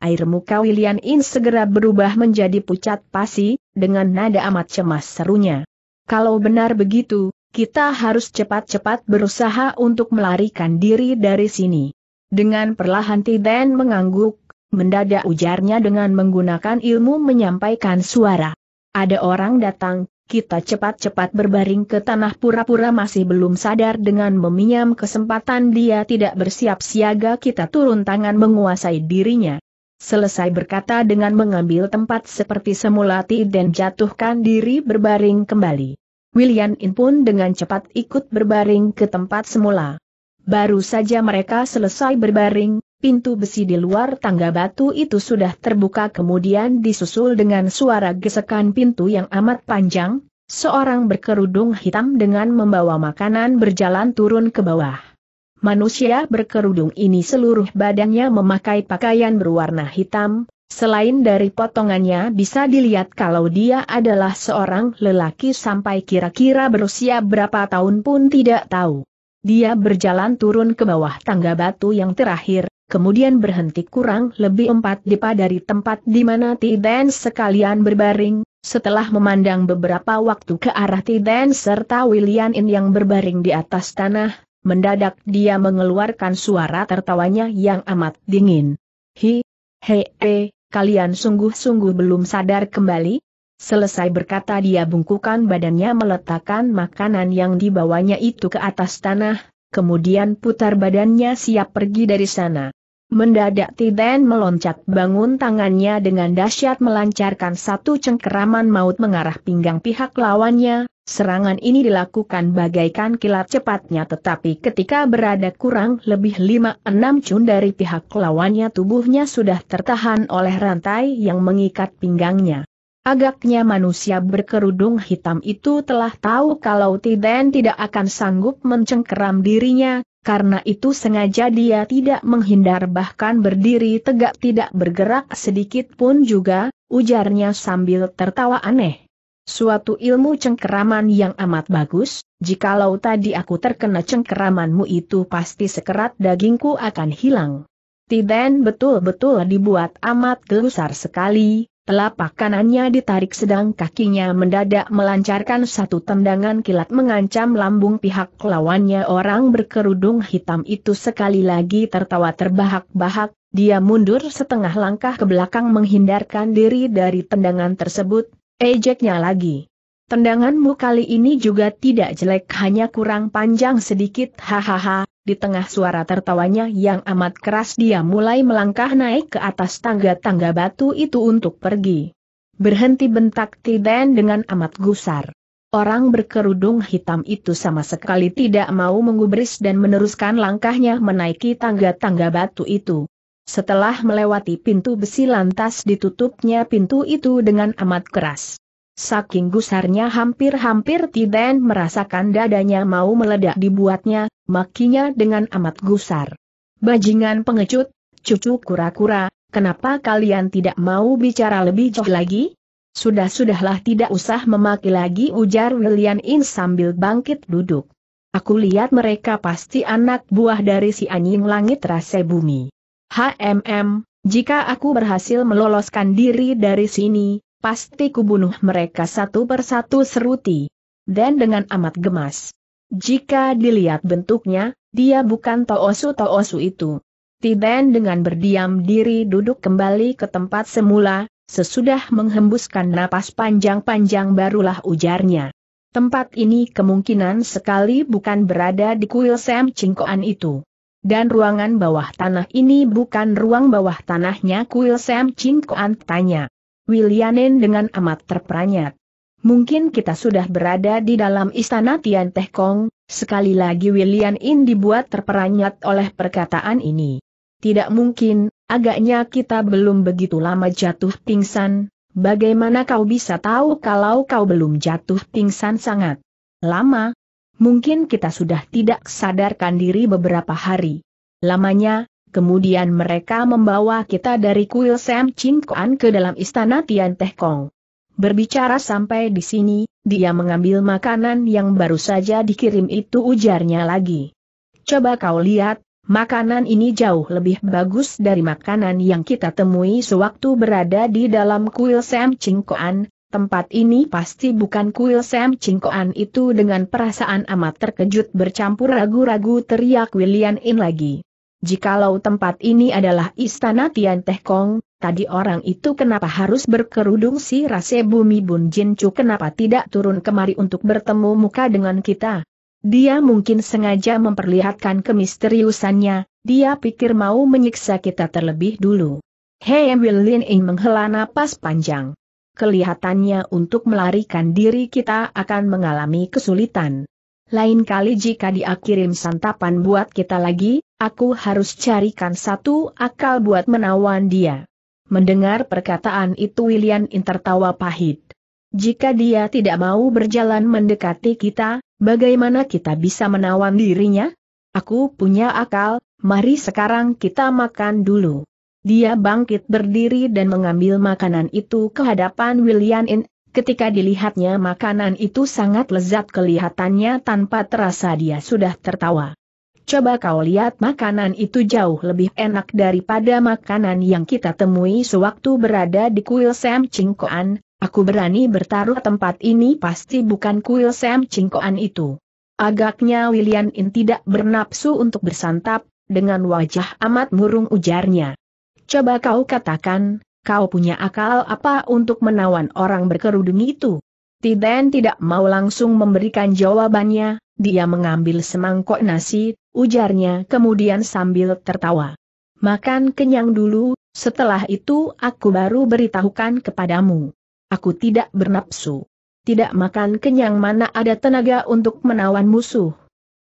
Air muka William In segera berubah menjadi pucat pasi, dengan nada amat cemas serunya. Kalau benar begitu, kita harus cepat-cepat berusaha untuk melarikan diri dari sini. Dengan perlahan Tiden mengangguk, mendadak ujarnya dengan menggunakan ilmu menyampaikan suara. Ada orang datang, kita cepat-cepat berbaring ke tanah pura-pura masih belum sadar dengan meminjam kesempatan dia tidak bersiap siaga kita turun tangan menguasai dirinya. Selesai berkata dengan mengambil tempat seperti semula Tiden jatuhkan diri berbaring kembali. William In pun dengan cepat ikut berbaring ke tempat semula. Baru saja mereka selesai berbaring, pintu besi di luar tangga batu itu sudah terbuka kemudian disusul dengan suara gesekan pintu yang amat panjang, seorang berkerudung hitam dengan membawa makanan berjalan turun ke bawah. Manusia berkerudung ini seluruh badannya memakai pakaian berwarna hitam, Selain dari potongannya bisa dilihat kalau dia adalah seorang lelaki sampai kira-kira berusia berapa tahun pun tidak tahu. Dia berjalan turun ke bawah tangga batu yang terakhir, kemudian berhenti kurang lebih empat depa dari tempat di mana t sekalian berbaring, setelah memandang beberapa waktu ke arah t serta William In yang berbaring di atas tanah, mendadak dia mengeluarkan suara tertawanya yang amat dingin. Hi, he, he, kalian sungguh-sungguh belum sadar kembali? Selesai berkata dia bungkukan badannya meletakkan makanan yang dibawanya itu ke atas tanah, kemudian putar badannya siap pergi dari sana. Mendadak Tiden meloncat bangun tangannya dengan dahsyat melancarkan satu cengkeraman maut mengarah pinggang pihak lawannya, serangan ini dilakukan bagaikan kilat cepatnya tetapi ketika berada kurang lebih 5-6 cun dari pihak lawannya tubuhnya sudah tertahan oleh rantai yang mengikat pinggangnya. Agaknya manusia berkerudung hitam itu telah tahu kalau Tiden tidak akan sanggup mencengkeram dirinya, karena itu sengaja dia tidak menghindar bahkan berdiri tegak tidak bergerak sedikit pun juga, ujarnya sambil tertawa aneh. Suatu ilmu cengkeraman yang amat bagus, jikalau tadi aku terkena cengkeramanmu itu pasti sekerat dagingku akan hilang. Tiden betul-betul dibuat amat gelusar sekali, Telapak kanannya ditarik sedang kakinya mendadak melancarkan satu tendangan kilat mengancam lambung pihak lawannya orang berkerudung hitam itu sekali lagi tertawa terbahak-bahak, dia mundur setengah langkah ke belakang menghindarkan diri dari tendangan tersebut, ejeknya lagi. Tendanganmu kali ini juga tidak jelek hanya kurang panjang sedikit hahaha, di tengah suara tertawanya yang amat keras dia mulai melangkah naik ke atas tangga-tangga batu itu untuk pergi. Berhenti bentak Tiden dengan amat gusar. Orang berkerudung hitam itu sama sekali tidak mau mengubris dan meneruskan langkahnya menaiki tangga-tangga batu itu. Setelah melewati pintu besi lantas ditutupnya pintu itu dengan amat keras. Saking gusarnya hampir-hampir Tiden merasakan dadanya mau meledak dibuatnya, makinya dengan amat gusar. Bajingan pengecut, cucu kura-kura, kenapa kalian tidak mau bicara lebih jauh lagi? Sudah-sudahlah tidak usah memaki lagi ujar William In sambil bangkit duduk. Aku lihat mereka pasti anak buah dari si anjing langit rase bumi. HMM, jika aku berhasil meloloskan diri dari sini, Pasti kubunuh mereka satu persatu seruti. Dan dengan amat gemas. Jika dilihat bentuknya, dia bukan Toosu-Toosu itu. Tiben dengan berdiam diri duduk kembali ke tempat semula, sesudah menghembuskan napas panjang-panjang barulah ujarnya. Tempat ini kemungkinan sekali bukan berada di kuil Sam Cingkoan itu. Dan ruangan bawah tanah ini bukan ruang bawah tanahnya kuil Sam Cingkoan tanya. Willianen dengan amat terperanyat. Mungkin kita sudah berada di dalam istana Tian Teh Kong, sekali lagi William In dibuat terperanyat oleh perkataan ini. Tidak mungkin, agaknya kita belum begitu lama jatuh pingsan, bagaimana kau bisa tahu kalau kau belum jatuh pingsan sangat lama? Mungkin kita sudah tidak sadarkan diri beberapa hari. Lamanya, Kemudian mereka membawa kita dari kuil Sam Ching Kuan ke dalam istana Tian Teh Kong. Berbicara sampai di sini, dia mengambil makanan yang baru saja dikirim itu ujarnya lagi. Coba kau lihat, makanan ini jauh lebih bagus dari makanan yang kita temui sewaktu berada di dalam kuil Sam Ching Kuan, tempat ini pasti bukan kuil Sam Ching Kuan itu dengan perasaan amat terkejut bercampur ragu-ragu teriak William In lagi. Jikalau tempat ini adalah istana Tian Teh Kong, tadi orang itu kenapa harus berkerudung si Rase Bumi Bun Jin Chu kenapa tidak turun kemari untuk bertemu muka dengan kita? Dia mungkin sengaja memperlihatkan kemisteriusannya, dia pikir mau menyiksa kita terlebih dulu. Hei Will Lin Ing menghela napas panjang. Kelihatannya untuk melarikan diri kita akan mengalami kesulitan. Lain kali jika dia kirim santapan buat kita lagi, aku harus carikan satu akal buat menawan dia. Mendengar perkataan itu William tertawa pahit. Jika dia tidak mau berjalan mendekati kita, bagaimana kita bisa menawan dirinya? Aku punya akal, mari sekarang kita makan dulu. Dia bangkit berdiri dan mengambil makanan itu ke hadapan William In. Ketika dilihatnya makanan itu sangat lezat kelihatannya tanpa terasa dia sudah tertawa. Coba kau lihat makanan itu jauh lebih enak daripada makanan yang kita temui sewaktu berada di kuil Sam Cingkoan, aku berani bertaruh tempat ini pasti bukan kuil Sam Cingkoan itu. Agaknya William In tidak bernapsu untuk bersantap, dengan wajah amat murung ujarnya. Coba kau katakan, kau punya akal apa untuk menawan orang berkerudung itu? Tiden tidak mau langsung memberikan jawabannya, dia mengambil semangkok nasi, ujarnya kemudian sambil tertawa. Makan kenyang dulu, setelah itu aku baru beritahukan kepadamu. Aku tidak bernapsu. Tidak makan kenyang mana ada tenaga untuk menawan musuh.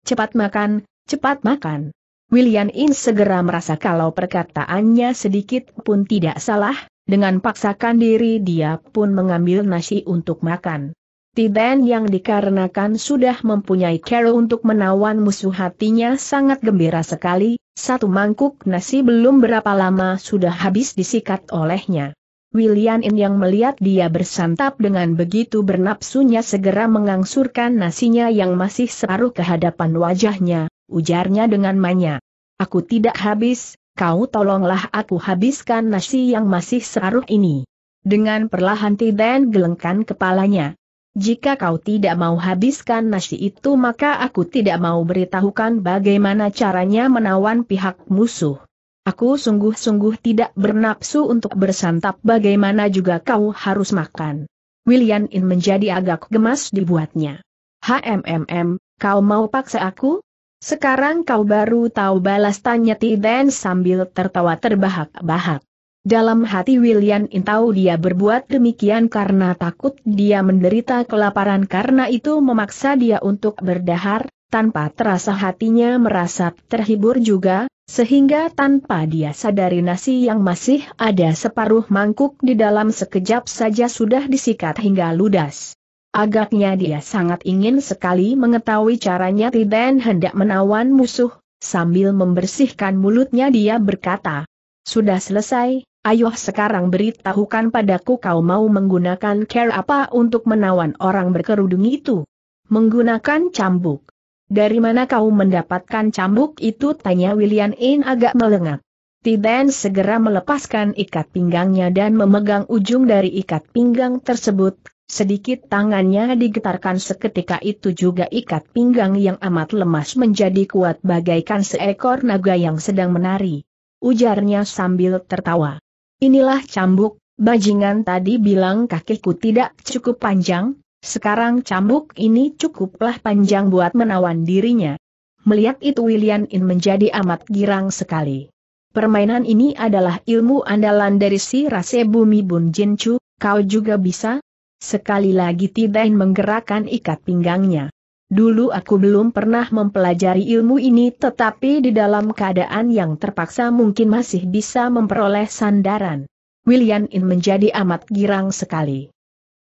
Cepat makan, cepat makan. William In segera merasa kalau perkataannya sedikit pun tidak salah, dengan paksakan diri dia pun mengambil nasi untuk makan. Tiben yang dikarenakan sudah mempunyai cara untuk menawan musuh hatinya sangat gembira sekali, satu mangkuk nasi belum berapa lama sudah habis disikat olehnya. William In yang melihat dia bersantap dengan begitu bernapsunya segera mengangsurkan nasinya yang masih separuh ke hadapan wajahnya, ujarnya dengan manya. Aku tidak habis, kau tolonglah aku habiskan nasi yang masih separuh ini. Dengan perlahan Tiden gelengkan kepalanya. Jika kau tidak mau habiskan nasi itu maka aku tidak mau beritahukan bagaimana caranya menawan pihak musuh. Aku sungguh-sungguh tidak bernapsu untuk bersantap bagaimana juga kau harus makan. William In menjadi agak gemas dibuatnya. HMMM, kau mau paksa aku? Sekarang kau baru tahu balas tanya Tiden sambil tertawa terbahak-bahak. Dalam hati William Intau dia berbuat demikian karena takut dia menderita kelaparan karena itu memaksa dia untuk berdahar, tanpa terasa hatinya merasa terhibur juga, sehingga tanpa dia sadari nasi yang masih ada separuh mangkuk di dalam sekejap saja sudah disikat hingga ludas. Agaknya dia sangat ingin sekali mengetahui caranya Tiden hendak menawan musuh, sambil membersihkan mulutnya dia berkata, Sudah selesai, Ayo sekarang beritahukan padaku kau mau menggunakan care apa untuk menawan orang berkerudung itu? Menggunakan cambuk. Dari mana kau mendapatkan cambuk itu? Tanya William In agak melengak. Tiden segera melepaskan ikat pinggangnya dan memegang ujung dari ikat pinggang tersebut. Sedikit tangannya digetarkan seketika itu juga ikat pinggang yang amat lemas menjadi kuat bagaikan seekor naga yang sedang menari. Ujarnya sambil tertawa. Inilah cambuk, bajingan tadi bilang kakiku tidak cukup panjang, sekarang cambuk ini cukuplah panjang buat menawan dirinya. Melihat itu William In menjadi amat girang sekali. Permainan ini adalah ilmu andalan dari si Rase Bumi Bun Jin kau juga bisa? Sekali lagi Tidain menggerakkan ikat pinggangnya. Dulu aku belum pernah mempelajari ilmu ini tetapi di dalam keadaan yang terpaksa mungkin masih bisa memperoleh sandaran. William In menjadi amat girang sekali.